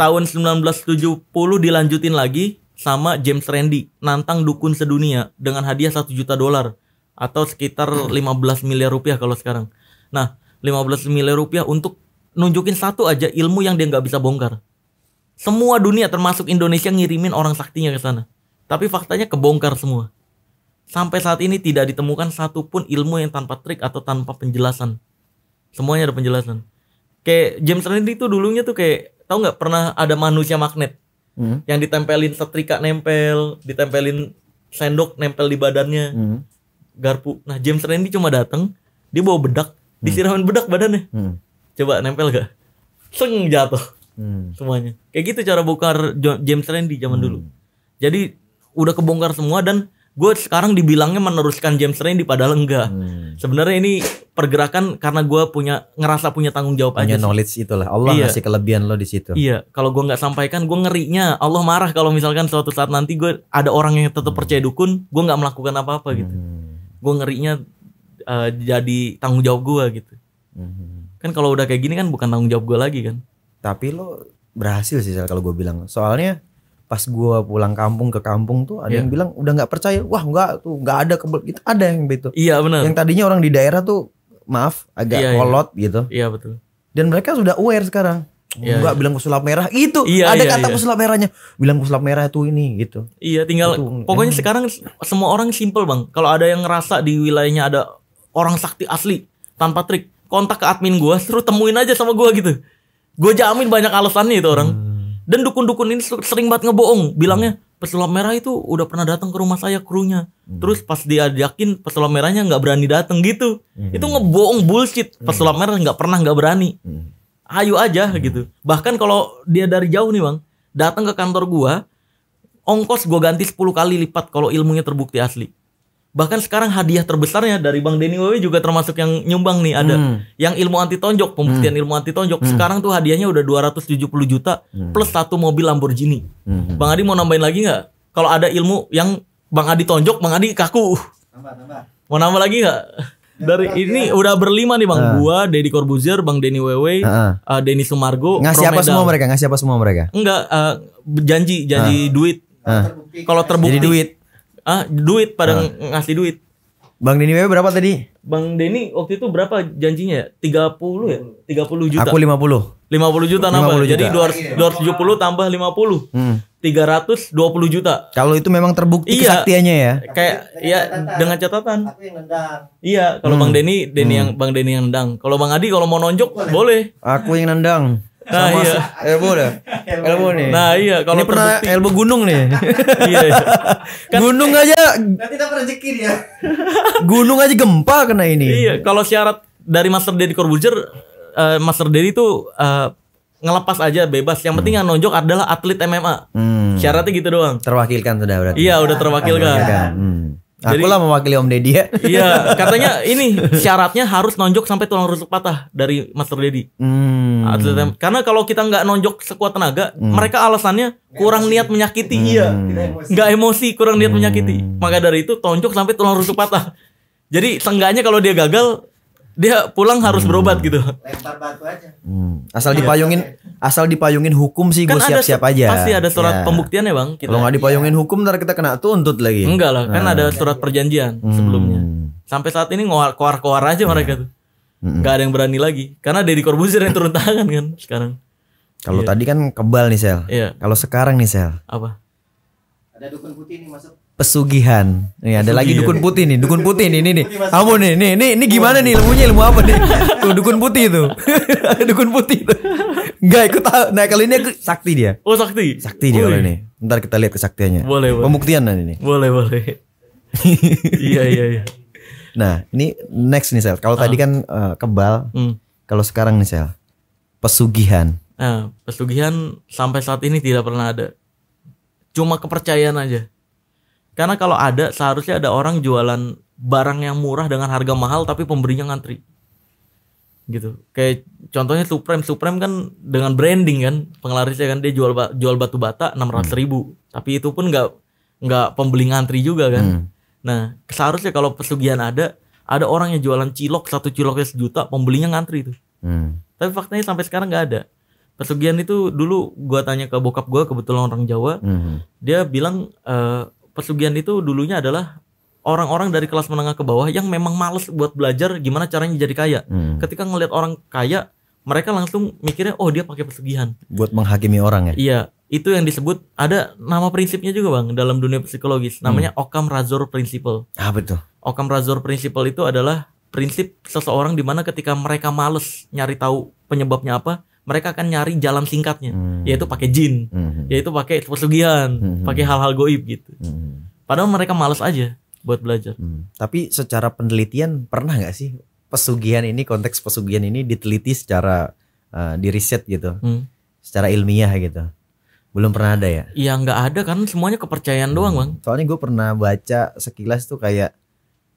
S1: tahun 1970 dilanjutin lagi sama James Randi nantang dukun sedunia dengan hadiah 1 juta dolar atau sekitar 15 hmm. miliar rupiah kalau sekarang. Nah, 15 miliar rupiah untuk nunjukin satu aja ilmu yang dia nggak bisa bongkar. Semua dunia termasuk Indonesia ngirimin orang saktinya ke sana. Tapi faktanya kebongkar semua. Sampai saat ini tidak ditemukan satupun ilmu yang tanpa trik atau tanpa penjelasan. Semuanya ada penjelasan. Kayak James Randi itu dulunya tuh kayak tahu nggak pernah ada manusia magnet hmm. yang ditempelin setrika nempel, ditempelin sendok nempel di badannya, hmm. garpu. Nah James Randi cuma datang, dia bawa bedak, hmm. disiramin bedak badannya. Hmm. Coba nempel gak? Seng jatuh hmm. semuanya. Kayak gitu cara bongkar James Randi zaman hmm. dulu. Jadi udah kebongkar semua dan gue sekarang dibilangnya meneruskan James Randy padahal enggak. Hmm. Sebenarnya ini pergerakan karena gue punya ngerasa punya tanggung jawab punya aja. Punya knowledge
S2: sih. itulah. Allah iya. ngasih kelebihan lo di situ. Iya.
S1: Kalau gue nggak sampaikan, gue ngerinya Allah marah kalau misalkan suatu saat nanti gue ada orang yang tetap hmm. percaya dukun, gue nggak melakukan apa-apa gitu. Hmm. Gue ngerinya uh, jadi tanggung jawab gue gitu. Hmm. Kan kalau udah kayak gini kan bukan tanggung jawab gue lagi kan. Tapi lo
S2: berhasil sih kalau gue bilang. Soalnya pas gue pulang kampung ke kampung tuh ada yeah. yang iya. bilang udah nggak percaya wah nggak tuh nggak ada kebel gitu ada yang begitu iya benar yang tadinya orang di daerah tuh maaf agak yeah, iya. kolot
S1: yeah. gitu iya betul
S2: dan mereka sudah aware sekarang yeah, nggak yeah. bilang pesulap merah itu iya, ada yeah, kata yeah. pesulap merahnya bilang pesulap merah itu ini gitu
S1: iya tinggal itu, pokoknya sekarang semua orang simple bang kalau ada yang ngerasa di wilayahnya ada orang sakti asli tanpa trik kontak ke admin gue terus temuin aja sama gue gitu gue jamin banyak alasannya itu orang hmm dan dukun-dukun ini sering banget ngebohong, bilangnya pesulap merah itu udah pernah datang ke rumah saya krunya. Hmm. Terus pas dia yakin pesulap merahnya nggak berani datang gitu. Hmm. Itu ngebohong bullshit. Pesulap hmm. merah nggak pernah nggak berani. Ayo aja gitu. Bahkan kalau dia dari jauh nih bang, datang ke kantor gua, ongkos gua ganti 10 kali lipat kalau ilmunya terbukti asli bahkan sekarang hadiah terbesarnya dari Bang Denny Wewe juga termasuk yang nyumbang nih ada hmm. yang ilmu anti tonjok pembuktian hmm. ilmu anti tonjok hmm. sekarang tuh hadiahnya udah 270 juta hmm. plus satu mobil Lamborghini hmm. Bang Adi mau nambahin lagi nggak kalau ada ilmu yang Bang Adi tonjok Bang Adi kaku nambah, nambah. mau nambah lagi nggak dari ya, ini ya. udah berlima nih bang, uh. gua, Deddy Corbuzier, bang Denny Wewe, uh. uh, Denny Sumargo, ngasih apa semua mereka?
S2: Ngasih apa semua mereka?
S1: Enggak, uh, janji, janji uh. duit. Uh. Kalau terbukti, Jadi duit ah duit pada ah. ngasih duit Bang Denny WW berapa tadi? Bang Denny waktu itu berapa janjinya? 30 ya? 30 ya? juta. Aku 50. 50 juta nambah. 50 juta. Jadi 200, 270 tambah 50. Hmm. 320 juta.
S2: Kalau itu memang terbukti iya, kesaktiannya ya.
S1: Kayak dengan ya catatan. dengan catatan.
S3: Aku yang nendang.
S1: Iya, kalau hmm. Bang Denny, Denny hmm. yang Bang Denny yang nendang. Kalau Bang Adi kalau mau nonjok boleh. boleh. Aku
S2: yang nendang. Nah
S1: iya. Elbow dah. Elbow, nih. Nah iya. Kalau ini pernah elbow gunung nih. iya, iya.
S2: Kan, gunung aja. Nanti dapat rezeki dia. gunung
S1: aja gempa kena ini. Iya. Kalau syarat dari Master Deddy Corbuzier, uh, Master Deddy itu uh, eh, ngelepas aja bebas. Yang penting hmm. yang nonjok adalah atlet MMA. Hmm. Syaratnya gitu doang. Terwakilkan sudah berarti. Iya udah terwakilkan. terwakilkan.
S2: Hmm. Jadi, Aku lah mewakili Om Deddy
S1: ya. Iya, katanya ini syaratnya harus nonjok sampai tulang rusuk patah dari Master Deddy.
S3: Hmm. Atletem,
S1: nah, karena kalau kita nggak nonjok sekuat tenaga, hmm. mereka alasannya kurang emosi. niat menyakiti. Hmm. Iya, nggak emosi, kurang niat hmm. menyakiti. Maka dari itu tonjok sampai tulang rusuk patah. Jadi seenggaknya kalau dia gagal, dia pulang harus hmm. berobat gitu. Lempar batu
S2: aja. Hmm. Asal iya. dipayungin asal dipayungin hukum sih kan siap-siap aja. Pasti ada surat ya. pembuktiannya,
S1: Bang. Kalau nggak iya. dipayungin
S2: ya. hukum ntar kita kena tuntut lagi. Enggak lah, kan nah. kan ada
S1: surat perjanjian hmm. sebelumnya. Sampai saat ini ngoar-koar-koar aja ya. mereka tuh. Hmm. Gak ada yang berani lagi karena Deddy Corbuzier yang turun tangan kan sekarang. Kalau
S2: iya. tadi kan kebal nih, Sel. Iya. Kalau sekarang nih, Sel. Apa? Ada dukun putih nih masuk pesugihan. Nih ada lagi dukun putih nih, dukun putih nih, ini nih. Apa nih, nih, nih, ini gimana nih ilmunya ilmu apa nih? Tuh dukun putih itu. dukun putih itu. Enggak ikut tahu. Nah, kali ini aku sakti dia.
S1: Oh, sakti. Sakti
S2: dia boleh. ini. Ntar kita lihat kesaktiannya. Boleh, boleh. Pembuktian nanti nih.
S3: Boleh, boleh. iya, iya, iya.
S2: Nah, ini next nih sel. Kalau uh. tadi ah. kan uh, kebal. Hmm. Kalau sekarang nih sel. Pesugihan.
S1: Nah, pesugihan sampai saat ini tidak pernah ada. Cuma kepercayaan aja karena kalau ada seharusnya ada orang jualan barang yang murah dengan harga mahal tapi pemberinya ngantri. Gitu. Kayak contohnya Supreme, Supreme kan dengan branding kan, penglarisnya kan dia jual jual batu bata 600 ribu, hmm. tapi itu pun nggak nggak pembeli ngantri juga kan. Hmm. Nah, seharusnya kalau pesugihan ada, ada orang yang jualan cilok satu ciloknya sejuta, pembelinya ngantri itu. Hmm. Tapi faktanya sampai sekarang nggak ada. Pesugihan itu dulu gua tanya ke bokap gua kebetulan orang Jawa, hmm. dia bilang uh, pesugihan itu dulunya adalah orang-orang dari kelas menengah ke bawah yang memang males buat belajar gimana caranya jadi kaya. Hmm. Ketika ngelihat orang kaya, mereka langsung mikirnya oh dia pakai pesugihan.
S2: Buat menghakimi orang ya.
S1: Iya, itu yang disebut ada nama prinsipnya juga Bang dalam dunia psikologis hmm. namanya hmm. Occam Razor Principle. Ah betul. Occam Razor Principle itu adalah prinsip seseorang di mana ketika mereka males nyari tahu penyebabnya apa, mereka akan nyari jalan singkatnya, hmm. yaitu pakai jin, hmm. yaitu pakai pesugihan, hmm. pakai hal-hal goib gitu. Hmm. Padahal mereka malas aja buat belajar. Hmm. Tapi
S2: secara penelitian pernah nggak sih pesugihan ini konteks pesugihan ini diteliti secara uh, di riset gitu, hmm. secara ilmiah gitu? Belum pernah ada ya? Iya nggak ada kan semuanya kepercayaan hmm. doang bang. Soalnya gue pernah baca sekilas tuh kayak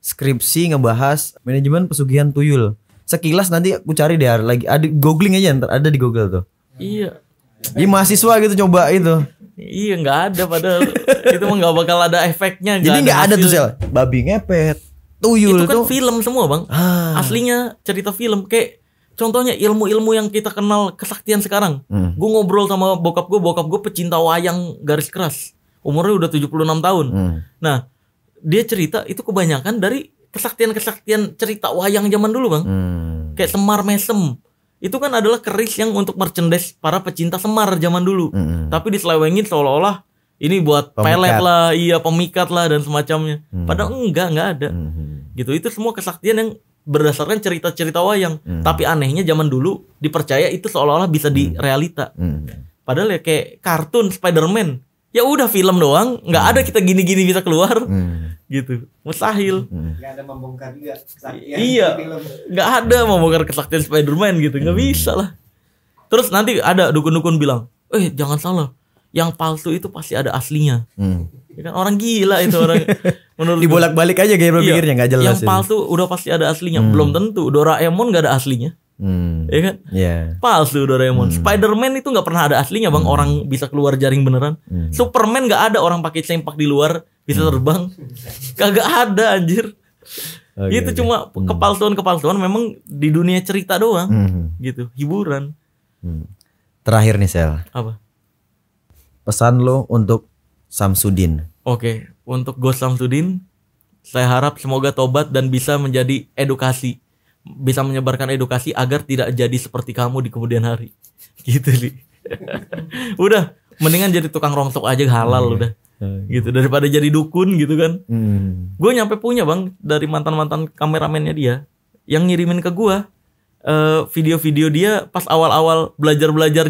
S2: skripsi ngebahas manajemen pesugihan tuyul sekilas nanti aku cari deh lagi ada googling aja ntar ada di Google tuh. Iya. Iya mahasiswa gitu coba itu.
S1: Iya nggak ada padahal itu mah nggak bakal ada efeknya. Jadi nggak ada, ada tuh
S2: sel babi ngepet,
S1: tuyul itu kan tuh. film semua bang. Ah. Aslinya cerita film kayak contohnya ilmu-ilmu yang kita kenal kesaktian sekarang. Hmm. Gue ngobrol sama bokap gue, bokap gue pecinta wayang garis keras. Umurnya udah 76 tahun. Hmm. Nah, dia cerita itu kebanyakan dari kesaktian-kesaktian cerita wayang zaman dulu bang hmm. kayak semar mesem itu kan adalah keris yang untuk merchandise para pecinta semar zaman dulu hmm. tapi diselewengin seolah-olah ini buat pemikat. pelet lah iya pemikat lah dan semacamnya hmm. padahal enggak enggak ada hmm. gitu itu semua kesaktian yang berdasarkan cerita-cerita wayang hmm. tapi anehnya zaman dulu dipercaya itu seolah-olah bisa hmm. di realita
S3: hmm.
S1: padahal ya kayak kartun Spider-Man ya udah film doang nggak hmm. ada kita gini-gini bisa keluar hmm. gitu mustahil hmm. nggak
S2: ada membongkar juga kesaktian iya
S1: nggak ada membongkar kesaktian Spiderman gitu nggak hmm. bisa lah terus nanti ada dukun-dukun bilang eh jangan salah yang palsu itu pasti ada aslinya hmm. ya kan orang gila itu orang menurut dibolak-balik aja gaya berpikirnya iya. nggak jelas yang palsu udah pasti ada aslinya hmm. belum tentu Doraemon nggak ada aslinya Hmm. Ya kan? Yeah. Palsu Doraemon. Hmm. Spider-Man itu nggak pernah ada aslinya, Bang. Hmm. Orang bisa keluar jaring beneran. Hmm. Superman nggak ada orang pakai sempak di luar bisa hmm. terbang. Kagak ada anjir. Okay, oh, iya, itu okay. Iya. cuma kepalsuan hmm. kepalsuan-kepalsuan memang di dunia cerita doang. Hmm. Gitu, hiburan.
S2: Hmm. Terakhir nih, Sel. Apa? Pesan lo untuk Samsudin.
S1: Oke, okay. untuk Ghost Samsudin, saya harap semoga tobat dan bisa menjadi edukasi bisa menyebarkan edukasi agar tidak jadi seperti kamu di kemudian hari gitu li udah mendingan jadi tukang rongsok aja halal hmm. udah hmm. gitu daripada jadi dukun gitu kan hmm. gue nyampe punya bang dari mantan mantan kameramennya dia yang ngirimin ke gue uh, video-video dia pas awal-awal belajar belajar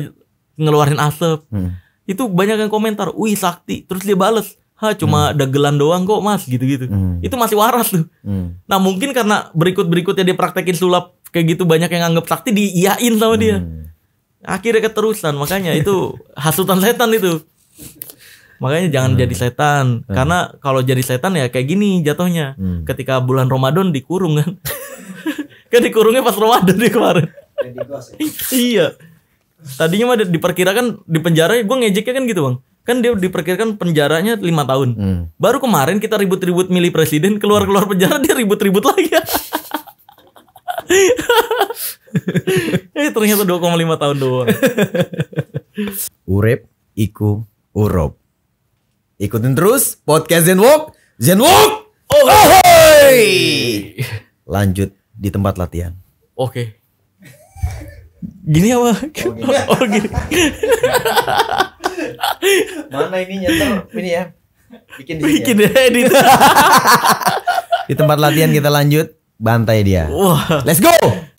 S1: ngeluarin asap hmm. itu banyak yang komentar wih sakti terus dia bales ha cuma hmm. dagelan doang kok mas gitu-gitu hmm. itu masih waras tuh hmm. nah mungkin karena berikut-berikutnya dia praktekin sulap kayak gitu banyak yang anggap sakti diiyain sama hmm. dia akhirnya keterusan makanya itu hasutan setan itu makanya jangan hmm. jadi setan hmm. karena kalau jadi setan ya kayak gini jatuhnya hmm. ketika bulan Ramadan dikurung kan kan dikurungnya pas Ramadan di kemarin iya tadinya mah diperkirakan di penjara gue ngejeknya kan gitu bang kan dia diperkirakan penjaranya lima tahun. Hmm. Baru kemarin kita ribut-ribut milih presiden, keluar-keluar penjara dia ribut-ribut lagi. eh ternyata 2,5 tahun doang.
S2: Urep, iku, urop. Ikutin terus podcast Zenwalk. Zenwalk.
S1: Oh, hey.
S2: Lanjut di tempat latihan.
S4: Oke.
S1: Okay.
S2: Gini apa? Oh, gini. oh, gini. Mana ini nyetel ini ya? Bikin di Bikin ya. edit. di tempat latihan kita lanjut bantai dia. Let's go.